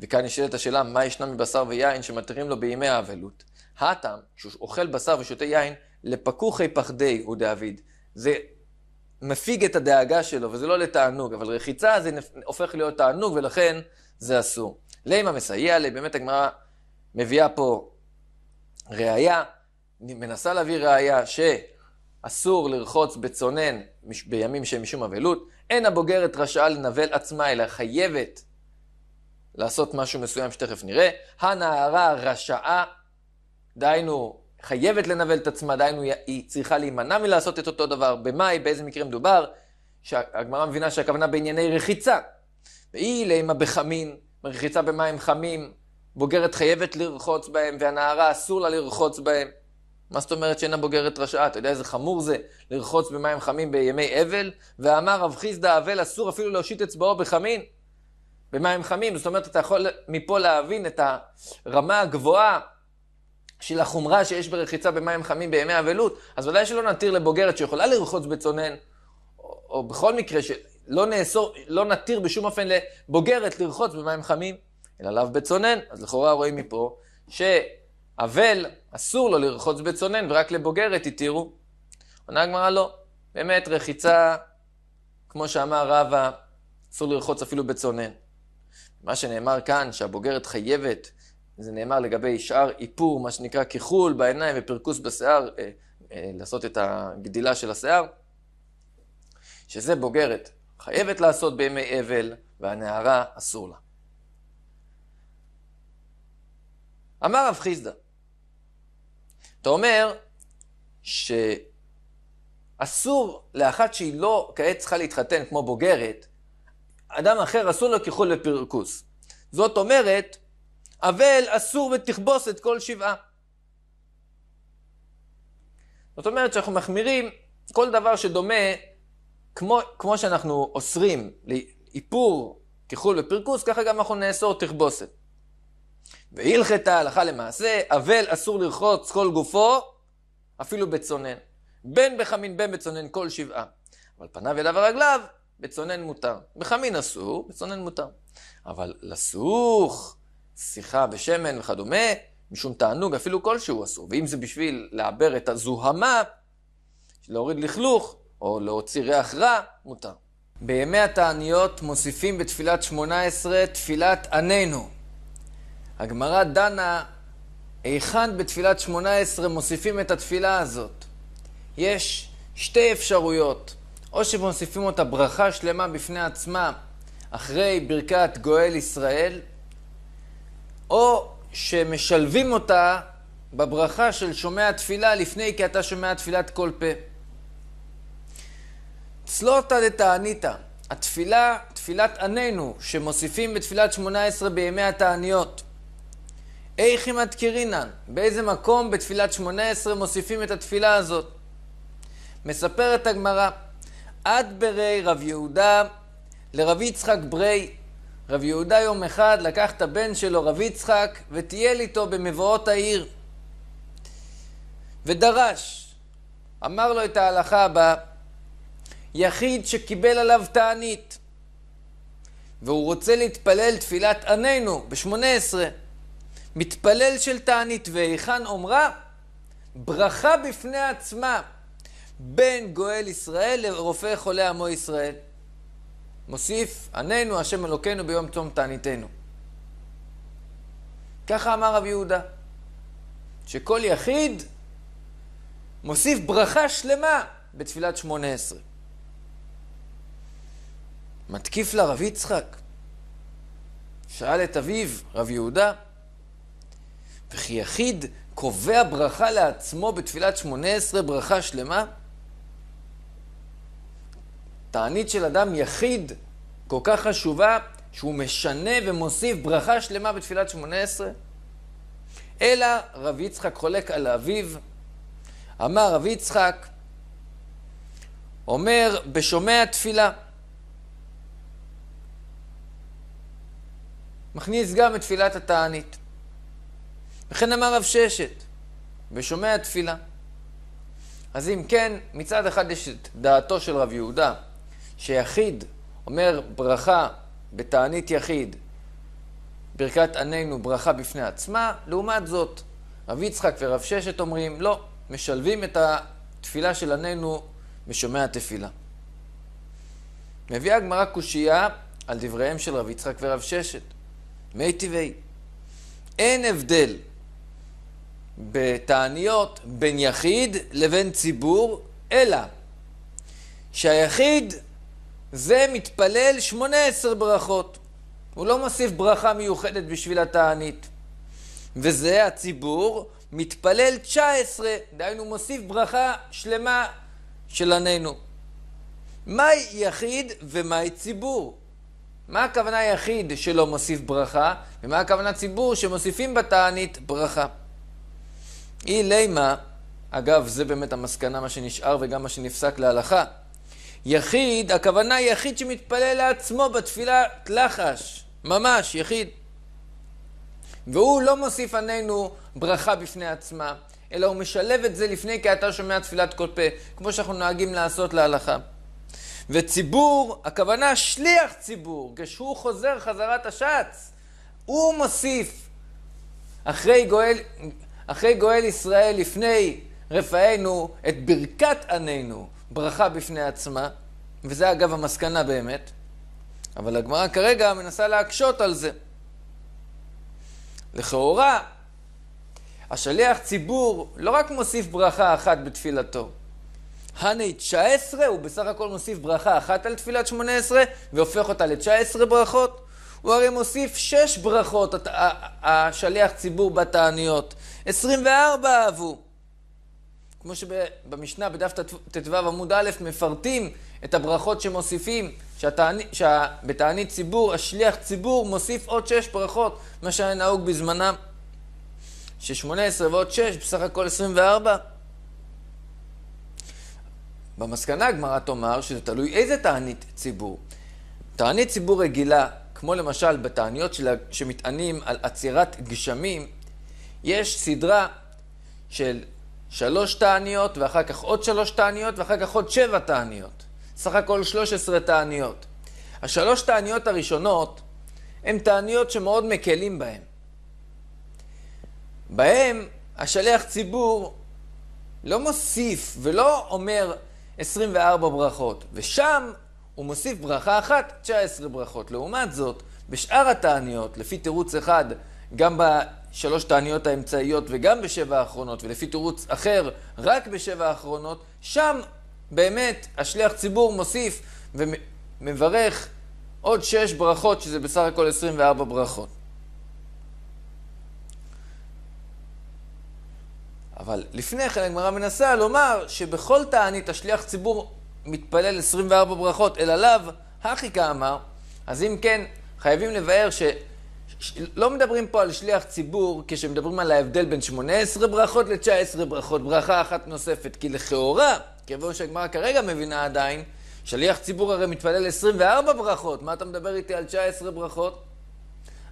וכאן נשאלת השאלה, מה ישנם מבשר ויין שמתירים לו בימי האבלות? הטעם, שהוא אוכל בשר ושותה יין, לפקוחי פחדי הוא דאביד. זה מפיג את הדאגה שלו, וזה לא לתענוג, אבל רחיצה זה הופך להיות תענוג, ולכן זה אסור. לימה מסייע לי, באמת הגמרא מביאה פה ראייה, מנסה להביא ראייה שאסור לרחוץ בצונן בימים שהם משום אבלות, אין הבוגרת רשאה לנבל עצמה, אלא חייבת לעשות משהו מסוים שתכף נראה. הנערה רשאה, דהיינו, חייבת לנבל את עצמה, דהיינו, היא צריכה להימנע מלעשות את אותו דבר. במאי, באיזה מקרה מדובר? שהגמרא מבינה שהכוונה בענייני רחיצה. והיא לימה בחמין, מרחיצה במים חמים, בוגרת חייבת לרחוץ בהם, והנערה אסור לה לרחוץ בהם. מה זאת אומרת שאינה בוגרת רשעה? אתה יודע איזה חמור זה לרחוץ במים חמים בימי אבל? ואמר רב חיסדא אבל אסור אפילו להושיט אצבעו בחמין. במים חמים, זאת אומרת, אתה יכול מפה להבין את הרמה הגבוהה של החומרה שיש ברחיצה במים חמים בימי אבלות, אז ודאי שלא נתיר לבוגרת שיכולה לרחוץ בצונן, או, או בכל מקרה שלא נאסור, לא נתיר בשום אופן לבוגרת לרחוץ במים חמים. אלא לאו בצונן. אז לכאורה רואים מפה שאבל, אסור לו לרחוץ בצונן, ורק לבוגרת התירו. עונה הגמרא לא. באמת, רחיצה, כמו שאמר רבא, אסור לרחוץ אפילו בצונן. מה שנאמר כאן, שהבוגרת חייבת, זה נאמר לגבי שאר איפור, מה שנקרא כחול בעיניים ופרכוס בשיער, אה, אה, לעשות את הגדילה של השיער, שזה בוגרת, חייבת לעשות בימי אבל, והנערה אסור לה. אמר רב חיסדא, אתה אומר שאסור לאחת שהיא לא כעת צריכה להתחתן כמו בוגרת, אדם אחר אסור לו כיחול ופרכוס. זאת אומרת, אבל אסור ותכבוס את כל שבעה. זאת אומרת שאנחנו מחמירים כל דבר שדומה, כמו, כמו שאנחנו אוסרים לאיפור כחול ופרקוס, ככה גם אנחנו נאסור תכבוסת. והלכתה הלכה למעשה, אבל אסור לרחוץ כל גופו, אפילו בצונן. בין בחמין בין בצונן כל שבעה. אבל פניו ידיו ורגליו, בצונן מותר. בחמין אסור, בצונן מותר. אבל לסוך, שיחה בשמן וכדומה, משום תענוג אפילו כלשהו אסור. ואם זה בשביל לעבר את הזוהמה, להוריד לכלוך, או להוציא ריח רע, מותר. בימי התעניות מוסיפים בתפילת שמונה עשרה תפילת ענינו. הגמרא דנה היכן בתפילת שמונה עשרה מוסיפים את התפילה הזאת. יש שתי אפשרויות, או שמוסיפים אותה ברכה שלמה בפני עצמה אחרי ברכת גואל ישראל, או שמשלבים אותה בברכה של שומע תפילה לפני כי אתה שומע תפילת כל פה. צלותא דתעניתא, התפילה, תפילת ענינו, שמוסיפים בתפילת שמונה עשרה בימי התעניות. איך אם מתקירינן? באיזה מקום בתפילת שמונה עשרה מוסיפים את התפילה הזאת? מספרת הגמרא, עד ברי רב יהודה לרב יצחק ברי. רב יהודה יום אחד לקח את הבן שלו, רב יצחק, וטייל איתו במבואות העיר. ודרש, אמר לו את ההלכה הבאה, יחיד שקיבל עליו תענית, והוא רוצה להתפלל תפילת ענינו בשמונה עשרה. מתפלל של תענית והיכן אומרה, ברכה בפני עצמה בין גואל ישראל לרופא חולי עמו ישראל. מוסיף, עננו השם אלוקינו ביום צום תעניתנו. ככה אמר רב יהודה, שכל יחיד מוסיף ברכה שלמה בתפילת שמונה עשרה. מתקיף לרב יצחק, שאל את אביו, רב יהודה, וכי יחיד קובע ברכה לעצמו בתפילת שמונה עשרה ברכה שלמה? תענית של אדם יחיד כל כך חשובה שהוא משנה ומוסיף ברכה שלמה בתפילת שמונה עשרה? אלא רב יצחק חולק על אביו. אמר רב יצחק, אומר בשומע תפילה. מכניס גם את תפילת התענית. וכן אמר רב ששת, ושומע תפילה. אז אם כן, מצד אחד יש את דעתו של רב יהודה, שיחיד אומר ברכה בתענית יחיד, ברכת ענינו ברכה בפני עצמה, לעומת זאת, רב יצחק ורב ששת אומרים, לא, משלבים את התפילה של ענינו בשומע תפילה. מביאה הגמרא קושייה על דבריהם של רב יצחק ורב ששת. מי טבעי. אין הבדל בתעניות בין יחיד לבין ציבור, אלא שהיחיד זה מתפלל 18 ברכות. הוא לא מוסיף ברכה מיוחדת בשביל התענית. וזה הציבור מתפלל 19, דהיינו מוסיף ברכה שלמה של ענינו. מהי יחיד ומהי ציבור? מה הכוונה יחיד שלא מוסיף ברכה, ומה הכוונה ציבור שמוסיפים בתענית ברכה? אי לימה, אגב, זה באמת המסקנה, מה שנשאר וגם מה שנפסק להלכה. יחיד, הכוונה יחיד שמתפלל לעצמו בתפילת לחש, ממש, יחיד. והוא לא מוסיף ענינו ברכה בפני עצמה, אלא הוא משלב את זה לפני כי אתה שומע תפילת כל פה, כמו שאנחנו נוהגים לעשות להלכה. וציבור, הכוונה שליח ציבור, כשהוא חוזר חזרת השץ, הוא מוסיף. אחרי גואל, אחרי גואל ישראל, לפני רפאנו, את ברכת ענינו, ברכה בפני עצמה, וזה אגב המסקנה באמת, אבל הגמרא כרגע מנסה להקשות על זה. לכאורה, השליח ציבור לא רק מוסיף ברכה אחת בתפילתו, הני 19 הוא בסך הכל מוסיף ברכה אחת על תפילת 18 והופך אותה ל-19 ברכות. הוא הרי מוסיף שש ברכות, השליח ציבור בתעניות. עשרים וארבע אהבו. כמו שבמשנה, בדף ט"ו עמוד א', מפרטים את הברכות שמוסיפים, שבתענית ציבור, השליח ציבור מוסיף עוד שש ברכות, מה שהיה נהוג בזמנם. ששמונה עשרה ועוד שש, בסך הכל עשרים וארבע. במסקנה הגמרא תאמר שזה תלוי איזה תענית ציבור. תענית ציבור רגילה כמו למשל בתעניות של, שמטענים על עצירת גשמים, יש סדרה של שלוש תעניות, ואחר כך עוד שלוש תעניות, ואחר כך עוד שבע תעניות. סך הכל 13 תעניות. השלוש תעניות הראשונות הן תעניות שמאוד מקלים בהן. בהן השליח ציבור לא מוסיף ולא אומר 24 ברכות, ושם הוא מוסיף ברכה אחת, 19 ברכות. לעומת זאת, בשאר התעניות, לפי תירוץ אחד, גם בשלוש תעניות האמצעיות וגם בשבע האחרונות, ולפי תירוץ אחר, רק בשבע האחרונות, שם באמת השליח ציבור מוסיף ומברך עוד שש ברכות, שזה בסך הכל 24 ברכות. אבל לפני כן הגמרא מנסה לומר שבכל תענית השליח ציבור מתפלל 24 ברכות, אלא לאו, הכי כאמר. אז אם כן, חייבים לבאר ש... לא מדברים פה על שליח ציבור כשמדברים על ההבדל בין 18 ברכות ל-19 ברכות, ברכה אחת נוספת. כי לכאורה, כיוון שהגמרא כרגע מבינה עדיין, שליח ציבור הרי מתפלל 24 ברכות, מה אתה מדבר איתי על 19 ברכות?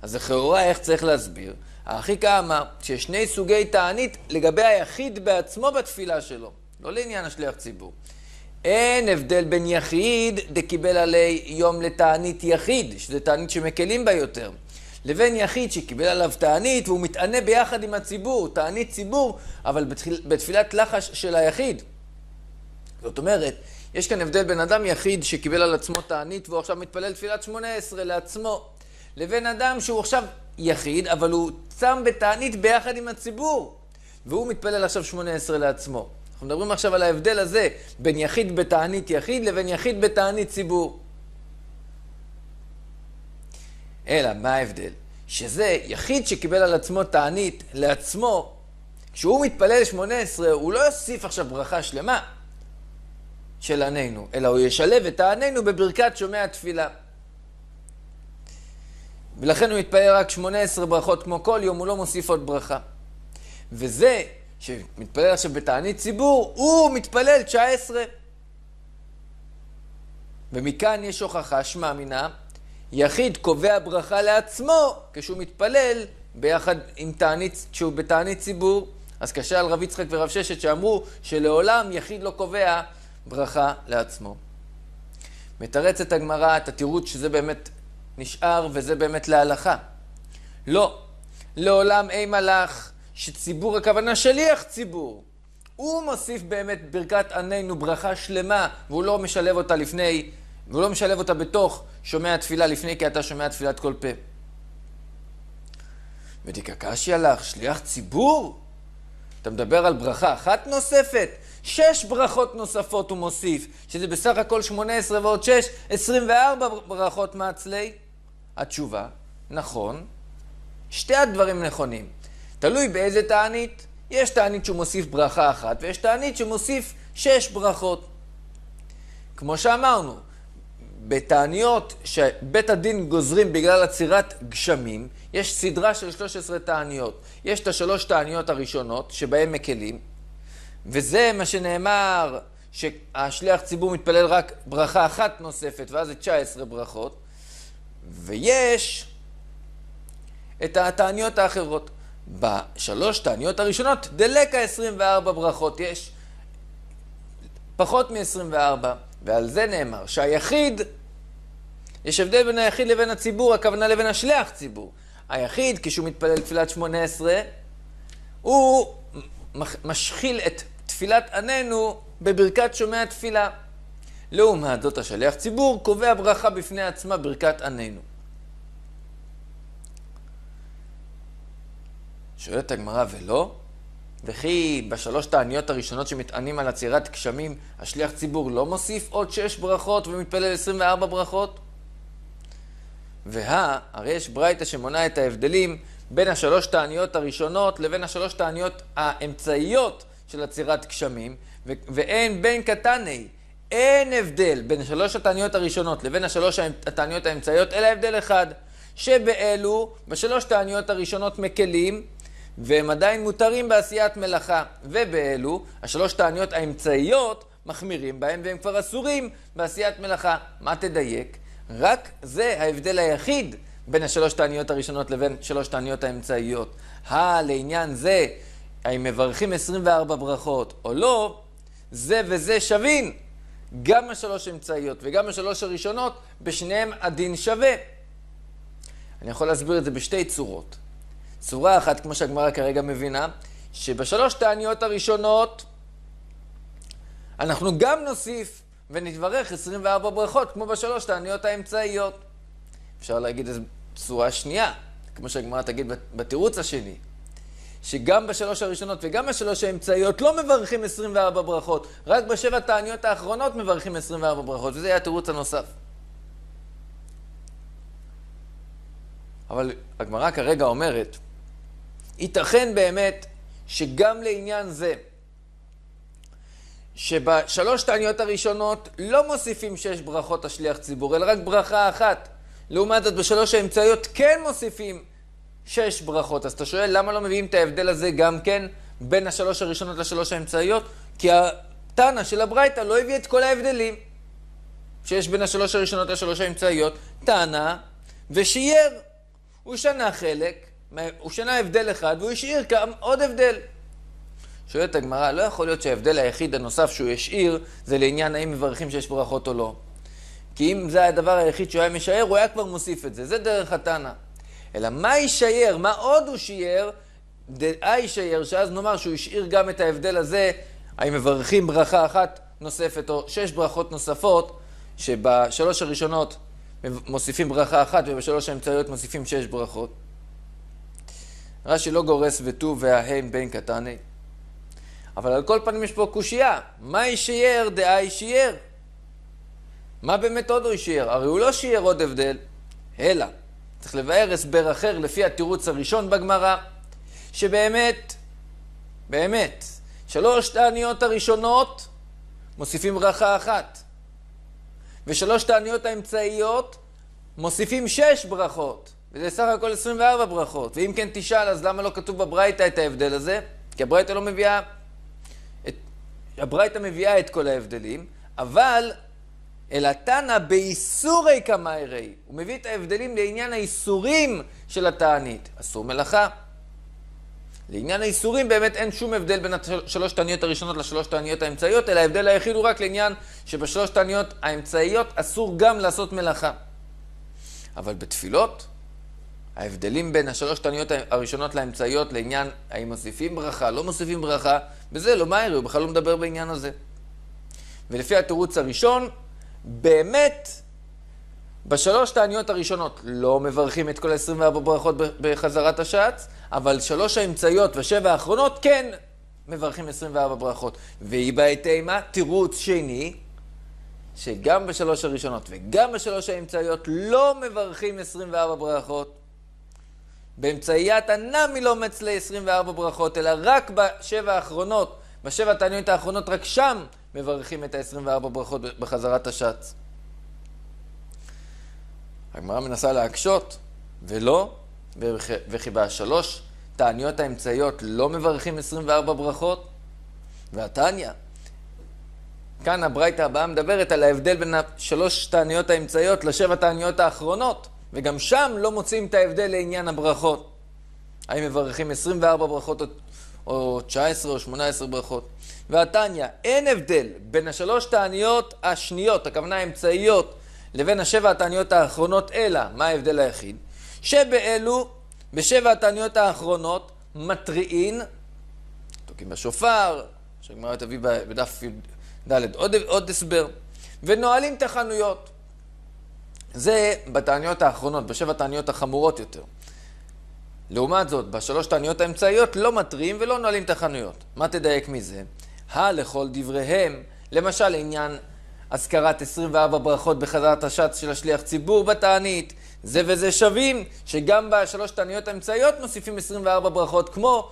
אז לכאורה, איך צריך להסביר? האחי כאמר ששני סוגי תענית לגבי היחיד בעצמו בתפילה שלו, לא לעניין השליח ציבור. אין הבדל בין יחיד דקיבל עלי יום לתענית יחיד, שזה תענית שמקלים בה יותר, לבין יחיד שקיבל עליו תענית והוא מתענה ביחד עם הציבור, תענית ציבור, אבל בתחיל, בתפילת לחש של היחיד. זאת אומרת, יש כאן הבדל בין אדם יחיד שקיבל על עצמו תענית והוא עכשיו מתפלל תפילת שמונה עשרה לעצמו, לבין אדם שהוא עכשיו יחיד, אבל הוא צם בתענית ביחד עם הציבור, והוא מתפלל עכשיו שמונה עשרה לעצמו. אנחנו מדברים עכשיו על ההבדל הזה בין יחיד בתענית יחיד לבין יחיד בתענית ציבור. אלא, מה ההבדל? שזה יחיד שקיבל על עצמו תענית לעצמו, כשהוא מתפלל 18, הוא לא יוסיף עכשיו ברכה שלמה של ענינו, אלא הוא ישלב את הענינו בברכת שומע תפילה. ולכן הוא מתפלל רק 18 ברכות כמו כל יום, הוא לא מוסיף עוד ברכה. וזה שמתפלל עכשיו בתענית ציבור, הוא מתפלל 19. ומכאן יש הוכחה שמע מינה, יחיד קובע ברכה לעצמו כשהוא מתפלל ביחד עם תענית, כשהוא בתענית ציבור. אז קשה על רב יצחק ורב ששת שאמרו שלעולם יחיד לא קובע ברכה לעצמו. מתרצת הגמרא את התירוץ שזה באמת נשאר וזה באמת להלכה. לא, לעולם אי מלאך שציבור, הכוונה שליח ציבור. הוא מוסיף באמת ברכת ענינו ברכה שלמה, והוא לא משלב אותה לפני, והוא לא משלב אותה בתוך שומע תפילה לפני כי אתה שומע תפילת כל פה. ותקעקשי הלך, שליח ציבור? אתה מדבר על ברכה אחת נוספת? שש ברכות נוספות הוא מוסיף, שזה בסך הכל שמונה עשרה ועוד שש, עשרים וארבע ברכות מעצלי. התשובה, נכון, שתי הדברים נכונים. תלוי באיזה תענית. יש תענית שהוא מוסיף ברכה אחת, ויש תענית שמוסיף שש ברכות. כמו שאמרנו, בתעניות שבית הדין גוזרים בגלל עצירת גשמים, יש סדרה של 13 תעניות. יש את השלוש תעניות הראשונות, שבהן מקלים, וזה מה שנאמר, שהשליח ציבור מתפלל רק ברכה אחת נוספת, ואז זה 19 ברכות, ויש את התעניות האחרות. בשלוש תעניות הראשונות, דלקה 24 ברכות יש, פחות מ-24, ועל זה נאמר שהיחיד, יש הבדל בין היחיד לבין הציבור, הכוונה לבין השליח ציבור. היחיד, כשהוא מתפלל תפילת שמונה עשרה, הוא משחיל את תפילת עננו בברכת שומע תפילה. לעומת זאת, השליח ציבור קובע ברכה בפני עצמה ברכת עננו. שואלת הגמרא, ולא? וכי בשלוש תעניות הראשונות שמטענים על עצירת גשמים, השליח ציבור לא מוסיף עוד שש ברכות ומתפלל 24 ברכות? והא, הרי יש ברייתא שמונה את ההבדלים בין השלוש תעניות הראשונות לבין השלוש תעניות האמצעיות של עצירת גשמים, ו- ואין בין קטני, אין הבדל בין שלוש התעניות הראשונות לבין השלוש התעניות האמצעיות, אלא הבדל אחד, שבאלו, בשלוש תעניות הראשונות מקלים, והם עדיין מותרים בעשיית מלאכה. ובאלו, השלוש תעניות האמצעיות מחמירים בהם והם כבר אסורים בעשיית מלאכה. מה תדייק? רק זה ההבדל היחיד בין השלוש תעניות הראשונות לבין שלוש תעניות האמצעיות. ה, לעניין זה, האם מברכים 24 ברכות או לא, זה וזה שווין. גם השלוש אמצעיות וגם השלוש הראשונות, בשניהם הדין שווה. אני יכול להסביר את זה בשתי צורות. צורה אחת, כמו שהגמרא כרגע מבינה, שבשלוש תעניות הראשונות אנחנו גם נוסיף ונתברך 24 ברכות, כמו בשלוש תעניות האמצעיות. אפשר להגיד את זה בצורה שנייה, כמו שהגמרא תגיד בתירוץ השני, שגם בשלוש הראשונות וגם בשלוש האמצעיות לא מברכים 24 ברכות, רק בשבע תעניות האחרונות מברכים 24 ברכות, וזה יהיה התירוץ הנוסף. אבל הגמרא כרגע אומרת, ייתכן באמת שגם לעניין זה, שבשלוש תעניות הראשונות לא מוסיפים שש ברכות השליח ציבור, אלא רק ברכה אחת. לעומת זאת, בשלוש האמצעיות כן מוסיפים שש ברכות. אז אתה שואל, למה לא מביאים את ההבדל הזה גם כן בין השלוש הראשונות לשלוש האמצעיות? כי התנא של הברייתא לא הביא את כל ההבדלים שיש בין השלוש הראשונות לשלוש האמצעיות. תנא ושייר. הוא שנה חלק, הוא שינה הבדל אחד והוא השאיר כאן עוד הבדל. שואלת הגמרא, לא יכול להיות שההבדל היחיד הנוסף שהוא השאיר זה לעניין האם מברכים שיש ברכות או לא. כי אם זה הדבר היחיד שהוא היה משער, הוא היה כבר מוסיף את זה. זה דרך התנא. אלא מה יישאר, מה עוד הוא שיער, דעה יישאר, שאז נאמר שהוא השאיר גם את ההבדל הזה, האם מברכים ברכה אחת נוספת או שש ברכות נוספות, שבשלוש הראשונות מוסיפים ברכה אחת ובשלוש האמצעיות מוסיפים שש ברכות. רש"י לא גורס ותו וההם בן קטני. אבל על כל פנים יש פה קושייה, מה היא אישייר היא שייר? מה באמת עוד הוא אישייר? הרי הוא לא שייר עוד הבדל, אלא צריך לבאר הסבר אחר לפי התירוץ הראשון בגמרא, שבאמת, באמת, שלוש תעניות הראשונות מוסיפים ברכה אחת, ושלוש תעניות האמצעיות מוסיפים שש ברכות. וזה סך הכל 24 ברכות. ואם כן תשאל, אז למה לא כתוב בברייתא את ההבדל הזה? כי הברייתא לא מביאה... את... הברייתא מביאה את כל ההבדלים, אבל אלא תנא באיסורי קמיירי. הוא מביא את ההבדלים לעניין האיסורים של התענית. אסור מלאכה. לעניין האיסורים באמת אין שום הבדל בין השלוש תעניות הראשונות לשלוש תעניות האמצעיות, אלא ההבדל היחיד הוא רק לעניין שבשלוש תעניות האמצעיות אסור גם לעשות מלאכה. אבל בתפילות, ההבדלים בין השלוש תעניות הראשונות לאמצעיות לעניין האם מוסיפים ברכה, לא מוסיפים ברכה, וזה לא מהר, הוא בכלל לא מדבר בעניין הזה. ולפי התירוץ הראשון, באמת, בשלוש תעניות הראשונות לא מברכים את כל 24 ברכות בחזרת השעץ, אבל שלוש האמצעיות ושבע האחרונות כן מברכים 24 ברכות. והיא בהתאמה תירוץ שני, שגם בשלוש הראשונות וגם בשלוש האמצעיות לא מברכים 24 ברכות. באמצעיית אתה נע מלומץ ל-24 ברכות, אלא רק בשבע האחרונות, בשבע התעניות האחרונות, רק שם מברכים את ה-24 ברכות בחזרת השץ. הגמרא מנסה להקשות, ולא, וכי בשלוש תעניות האמצעיות לא מברכים 24 ברכות? והתניא, כאן הברייתא הבאה מדברת על ההבדל בין שלוש תעניות האמצעיות לשבע תעניות האחרונות. וגם שם לא מוצאים את ההבדל לעניין הברכות. האם מברכים 24 ברכות או 19 או 18 ברכות? והתניא, אין הבדל בין השלוש תעניות השניות, הכוונה האמצעיות, לבין השבע התעניות האחרונות, אלא מה ההבדל היחיד? שבאלו, בשבע התעניות האחרונות, מתריעין, תוקעים בשופר, שהגמרא תביא בדף ד' עוד, עוד הסבר, ונועלים את החנויות. זה בתעניות האחרונות, בשבע תעניות החמורות יותר. לעומת זאת, בשלוש תעניות האמצעיות לא מתריעים ולא נועלים את החנויות. מה תדייק מזה? הא לכל דבריהם, למשל עניין אזכרת 24 ברכות בחזרת השץ של השליח ציבור בתענית, זה וזה שווים, שגם בשלוש תעניות האמצעיות מוסיפים 24 ברכות כמו,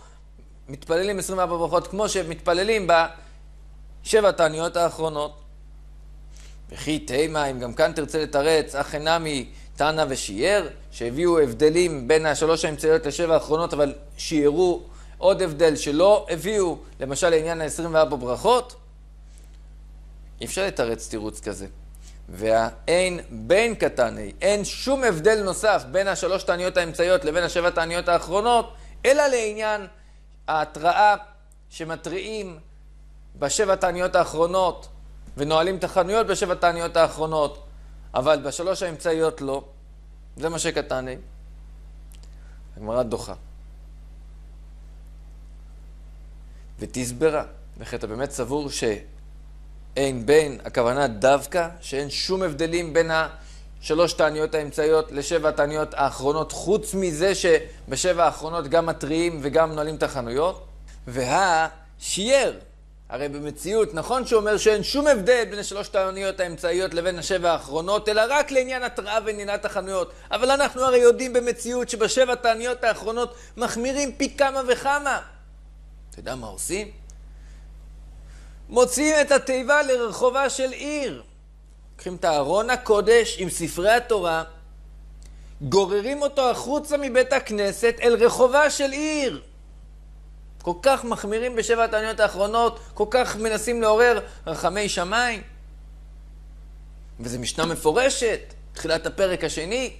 מתפללים 24 ברכות כמו שמתפללים בשבע תעניות האחרונות. וכי תימה, אם גם כאן תרצה לתרץ, אך אינמי תנא ושיער, שהביאו הבדלים בין השלוש האמצעיות לשבע האחרונות, אבל שיערו עוד הבדל שלא הביאו, למשל לעניין ה-24 ברכות, אי אפשר לתרץ תירוץ כזה. והאין בין קטני, אין שום הבדל נוסף בין השלוש תעניות האמצעיות לבין השבע תעניות האחרונות, אלא לעניין ההתראה שמתריעים בשבע תעניות האחרונות ונועלים את החנויות בשבע תעניות האחרונות, אבל בשלוש האמצעיות לא. זה מה שקטני. הגמרא דוחה. ותסברה. וכי אתה באמת סבור שאין בין, הכוונה דווקא, שאין שום הבדלים בין השלוש תעניות האמצעיות לשבע התעניות האחרונות, חוץ מזה שבשבע האחרונות גם מתריעים וגם נועלים את החנויות? והשייר, הרי במציאות, נכון שהוא אומר שאין שום הבדל בין שלושת האוניות האמצעיות לבין השבע האחרונות, אלא רק לעניין התראה ועניינת החנויות. אבל אנחנו הרי יודעים במציאות שבשבע התעניות האחרונות מחמירים פי כמה וכמה. אתה יודע מה עושים? מוציאים את התיבה לרחובה של עיר. לוקחים את ארון הקודש עם ספרי התורה, גוררים אותו החוצה מבית הכנסת אל רחובה של עיר. כל כך מחמירים בשבע התעניות האחרונות, כל כך מנסים לעורר רחמי שמיים. וזו משנה מפורשת, תחילת הפרק השני.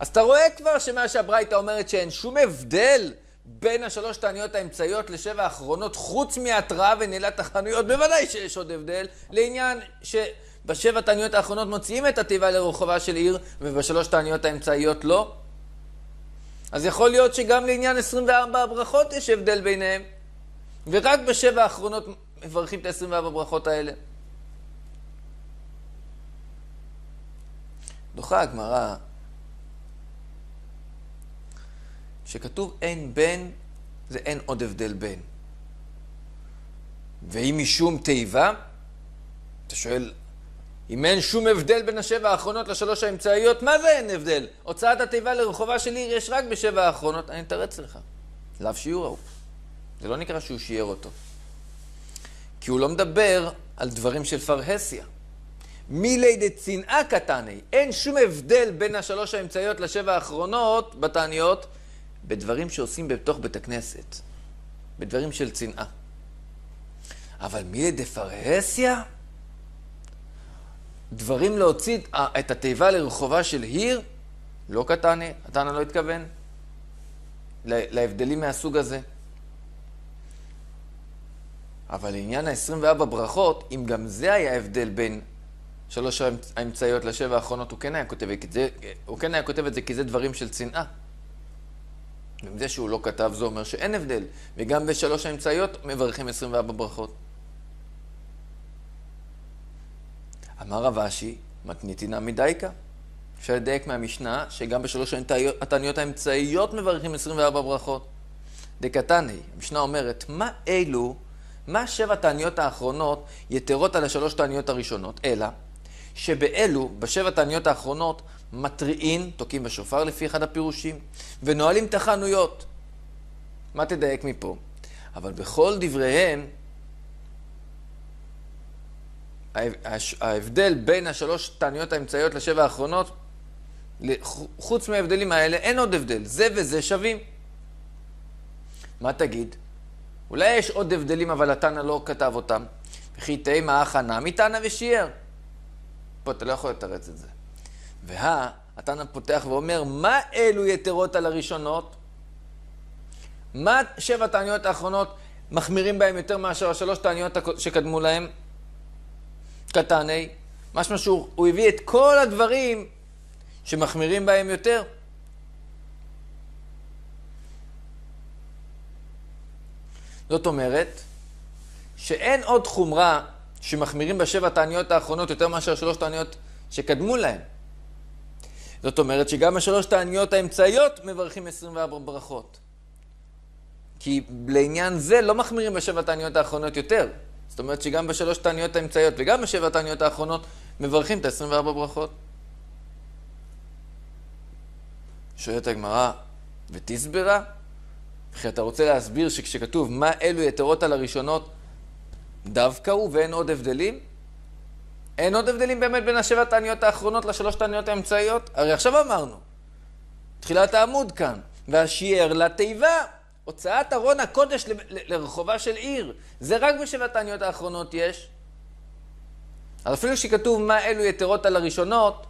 אז אתה רואה כבר שמה שהברייתא אומרת שאין שום הבדל בין השלוש תעניות האמצעיות לשבע האחרונות, חוץ מהתראה ונעילת החנויות, בוודאי שיש עוד הבדל, לעניין שבשבע תעניות האחרונות מוציאים את התיבה לרוחבה של עיר, ובשלוש תעניות האמצעיות לא. אז יכול להיות שגם לעניין 24 הברכות יש הבדל ביניהם, ורק בשבע האחרונות מברכים את ה-24 הברכות האלה. דוחה הגמרא שכתוב אין בן, זה אין עוד הבדל בין. ואם משום תיבה, אתה שואל, אם אין שום הבדל בין השבע האחרונות לשלוש האמצעיות, מה זה אין הבדל? הוצאת התיבה לרחובה של עיר יש רק בשבע האחרונות, אני אתרץ לך. לאו שיעור ההוא. זה לא נקרא שהוא שיער אותו. כי הוא לא מדבר על דברים של פרהסיה. מילי דצנעה קטני, אין שום הבדל בין השלוש האמצעיות לשבע האחרונות בתעניות, בדברים שעושים בתוך בית הכנסת. בדברים של צנעה. אבל מילי דפרהסיה? דברים להוציא את התיבה לרחובה של היר, לא קטני, התנא לא התכוון להבדלים מהסוג הזה. אבל לעניין ה-24 ברכות, אם גם זה היה הבדל בין שלוש האמצעיות לשבע האחרונות, הוא כן היה כותב את זה, הוא כן היה כותב את זה כי זה דברים של צנעה. עם זה שהוא לא כתב, זה אומר שאין הבדל. וגם בשלוש האמצעיות מברכים 24 ברכות. אמר רב אשי, מתניתינה מדייקה. אפשר לדייק מהמשנה, שגם בשלוש התעניות האמצעיות מברכים 24 ברכות. דקתני, המשנה אומרת, מה אלו, מה שבע התעניות האחרונות יתרות על השלוש התעניות הראשונות? אלא שבאלו, בשבע התעניות האחרונות, מתריעין, תוקעים בשופר לפי אחד הפירושים, ונועלים את החנויות. מה תדייק מפה? אבל בכל דבריהם ההבדל בין השלוש תעניות האמצעיות לשבע האחרונות, חוץ מההבדלים האלה, אין עוד הבדל. זה וזה שווים. מה תגיד? אולי יש עוד הבדלים, אבל התנא לא כתב אותם. וכי תימא אחא נמי תנא ושיער. פה אתה לא יכול לתרץ את זה. והא, התנא פותח ואומר, מה אלו יתרות על הראשונות? מה שבע תעניות האחרונות מחמירים בהם יותר מאשר השלוש תעניות שקדמו להם? קטן ה', משמע שהוא הביא את כל הדברים שמחמירים בהם יותר. זאת אומרת, שאין עוד חומרה שמחמירים בשבע תעניות האחרונות יותר מאשר שלוש תעניות שקדמו להן. זאת אומרת שגם השלוש תעניות האמצעיות מברכים 24 ברכות. כי לעניין זה לא מחמירים בשבע תעניות האחרונות יותר. זאת אומרת שגם בשלוש תעניות האמצעיות וגם בשבע תעניות האחרונות מברכים את ה-24 ברכות. שואלת הגמרא, ותסברה? וכי אתה רוצה להסביר שכשכתוב מה אלו יתרות על הראשונות, דווקא הוא ואין עוד הבדלים? אין עוד הבדלים באמת בין השבע תעניות האחרונות לשלוש תעניות האמצעיות? הרי עכשיו אמרנו, תחילת העמוד כאן, והשיער לתיבה. הוצאת ארון הקודש ל- ל- לרחובה של עיר. זה רק בשבע בשבעתניות האחרונות יש. אז אפילו שכתוב מה אלו יתרות על הראשונות,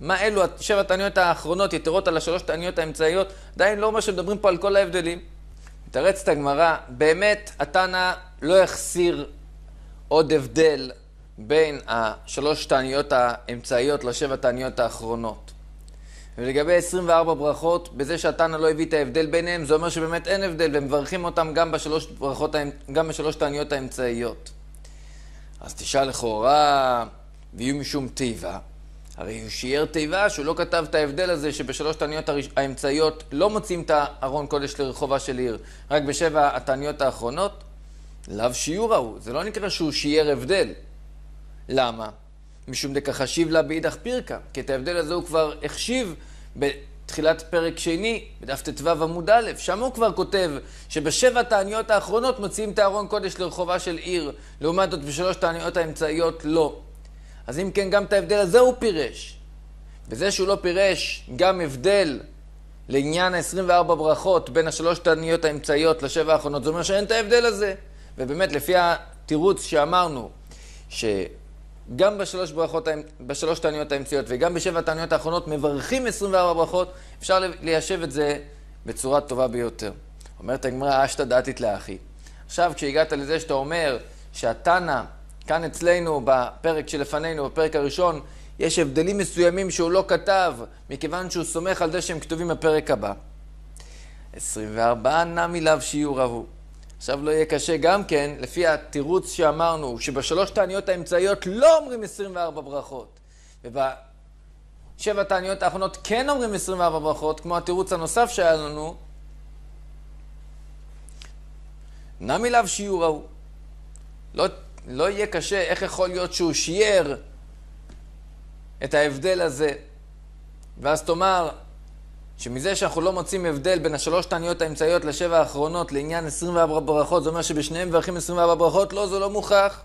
מה אלו שבע תעניות האחרונות, יתרות על השלוש תעניות האמצעיות, עדיין לא מה שמדברים פה על כל ההבדלים. מתרצת הגמרא, באמת התנא לא יחסיר עוד הבדל בין השלוש תעניות האמצעיות לשבע תעניות האחרונות. ולגבי 24 ברכות, בזה שהתנא לא הביא את ההבדל ביניהם, זה אומר שבאמת אין הבדל, ומברכים אותם גם בשלוש, ברכות, גם בשלוש תעניות האמצעיות. אז תשאל לכאורה, ויהיו משום תיבה. הרי הוא שיער תיבה שהוא לא כתב את ההבדל הזה שבשלוש תעניות האמצעיות לא מוצאים את הארון קודש לרחובה של עיר, רק בשבע התעניות האחרונות. לאו שיעור ההוא, זה לא נקרא שהוא שיער הבדל. למה? משום דקה חשיב לה באידך פירקה, כי את ההבדל הזה הוא כבר החשיב בתחילת פרק שני, בדף ט"ו עמוד א', שם הוא כבר כותב שבשבע תעניות האחרונות מוציאים את הארון קודש לרחובה של עיר, לעומת זאת בשלוש תעניות האמצעיות לא. אז אם כן, גם את ההבדל הזה הוא פירש. וזה שהוא לא פירש גם הבדל לעניין ה-24 ברכות בין השלוש תעניות האמצעיות לשבע האחרונות, זה אומר שאין את ההבדל הזה. ובאמת, לפי התירוץ שאמרנו, ש... גם בשלוש, ברכות, בשלוש תעניות האמצעיות וגם בשבע התעניות האחרונות מברכים 24 ברכות, אפשר ליישב את זה בצורה טובה ביותר. אומרת הגמרא, אשתא דעתית לאחי. עכשיו, כשהגעת לזה שאתה אומר שהתנא, כאן אצלנו, בפרק שלפנינו, בפרק הראשון, יש הבדלים מסוימים שהוא לא כתב, מכיוון שהוא סומך על זה שהם כתובים בפרק הבא. 24 נמי לאו שיעור ההוא. עכשיו לא יהיה קשה גם כן, לפי התירוץ שאמרנו, שבשלוש תעניות האמצעיות לא אומרים 24 ברכות, ובשבע תעניות האחרונות כן אומרים 24 ברכות, כמו התירוץ הנוסף שהיה לנו, נמי לאו שיעור ההוא. לא, לא יהיה קשה, איך יכול להיות שהוא שיער את ההבדל הזה? ואז תאמר, שמזה שאנחנו לא מוצאים הבדל בין השלוש תעניות האמצעיות לשבע האחרונות לעניין 24 ברכות, זה אומר שבשניהם מברכים 24 ברכות? לא, זה לא מוכח.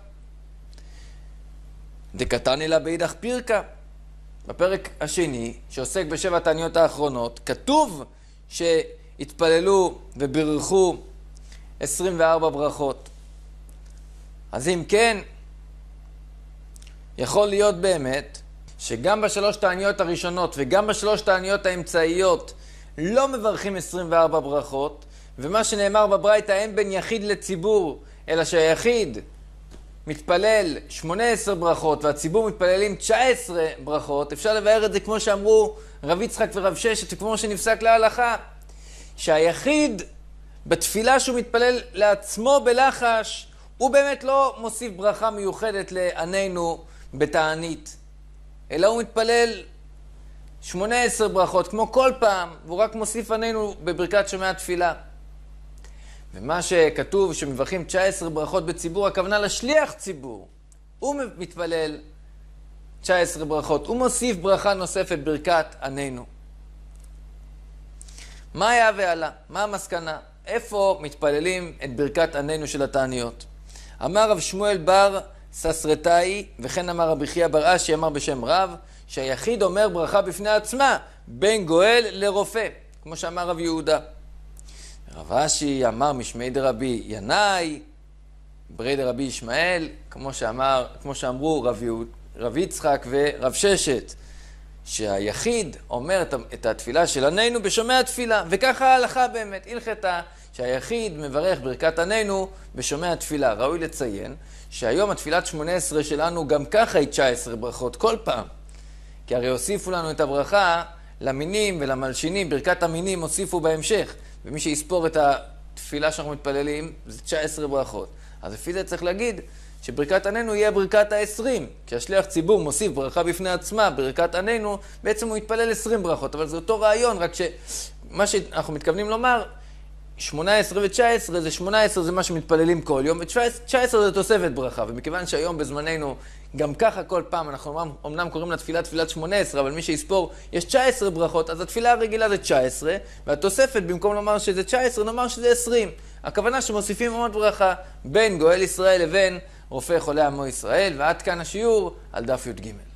דקתני לה באידך פירקה. בפרק השני, שעוסק בשבע התעניות האחרונות, כתוב שהתפללו ובירכו 24 ברכות. אז אם כן, יכול להיות באמת שגם בשלוש תעניות הראשונות וגם בשלוש תעניות האמצעיות לא מברכים 24 ברכות, ומה שנאמר בברייתא אין בין יחיד לציבור, אלא שהיחיד מתפלל 18 ברכות והציבור מתפללים 19 ברכות, אפשר לבאר את זה כמו שאמרו רב יצחק ורב ששת וכמו שנפסק להלכה, שהיחיד בתפילה שהוא מתפלל לעצמו בלחש, הוא באמת לא מוסיף ברכה מיוחדת לענינו בתענית. אלא הוא מתפלל 18 ברכות, כמו כל פעם, והוא רק מוסיף ענינו בברכת שומע תפילה. ומה שכתוב, שמברכים 19 ברכות בציבור, הכוונה לשליח ציבור. הוא מתפלל 19 ברכות, הוא מוסיף ברכה נוספת, ברכת ענינו. מה היה ועלה? מה המסקנה? איפה מתפללים את ברכת ענינו של התעניות? אמר רב שמואל בר ססרטאי, וכן אמר רבי חייא בר אשי, אמר בשם רב, שהיחיד אומר ברכה בפני עצמה, בין גואל לרופא, כמו שאמר רב יהודה. רב אשי אמר משמי דרבי ינאי, ברי דרבי ישמעאל, כמו, שאמר, כמו שאמרו רב, יהוד, רב יצחק ורב ששת, שהיחיד אומר את התפילה של ענינו בשומע תפילה, וככה ההלכה באמת, הלכתה שהיחיד מברך ברכת ענינו בשומע תפילה. ראוי לציין שהיום התפילת שמונה עשרה שלנו גם ככה היא תשע עשרה ברכות כל פעם. כי הרי הוסיפו לנו את הברכה למינים ולמלשינים, ברכת המינים הוסיפו בהמשך. ומי שיספור את התפילה שאנחנו מתפללים, זה תשע עשרה ברכות. אז לפי זה צריך להגיד שברכת עננו יהיה ברכת העשרים. כי השליח ציבור מוסיף ברכה בפני עצמה, ברכת עננו, בעצם הוא יתפלל עשרים ברכות. אבל זה אותו רעיון, רק שמה שאנחנו מתכוונים לומר, 18 ו-19 זה 18 זה מה שמתפללים כל יום, ו-19 זה תוספת ברכה. ומכיוון שהיום בזמננו, גם ככה כל פעם, אנחנו אמנם קוראים לתפילה תפילת 18, אבל מי שיספור, יש 19 ברכות, אז התפילה הרגילה זה 19, והתוספת, במקום לומר שזה 19, נאמר שזה 20. הכוונה שמוסיפים עוד ברכה בין גואל ישראל לבין רופא חולי עמו ישראל, ועד כאן השיעור על דף י"ג.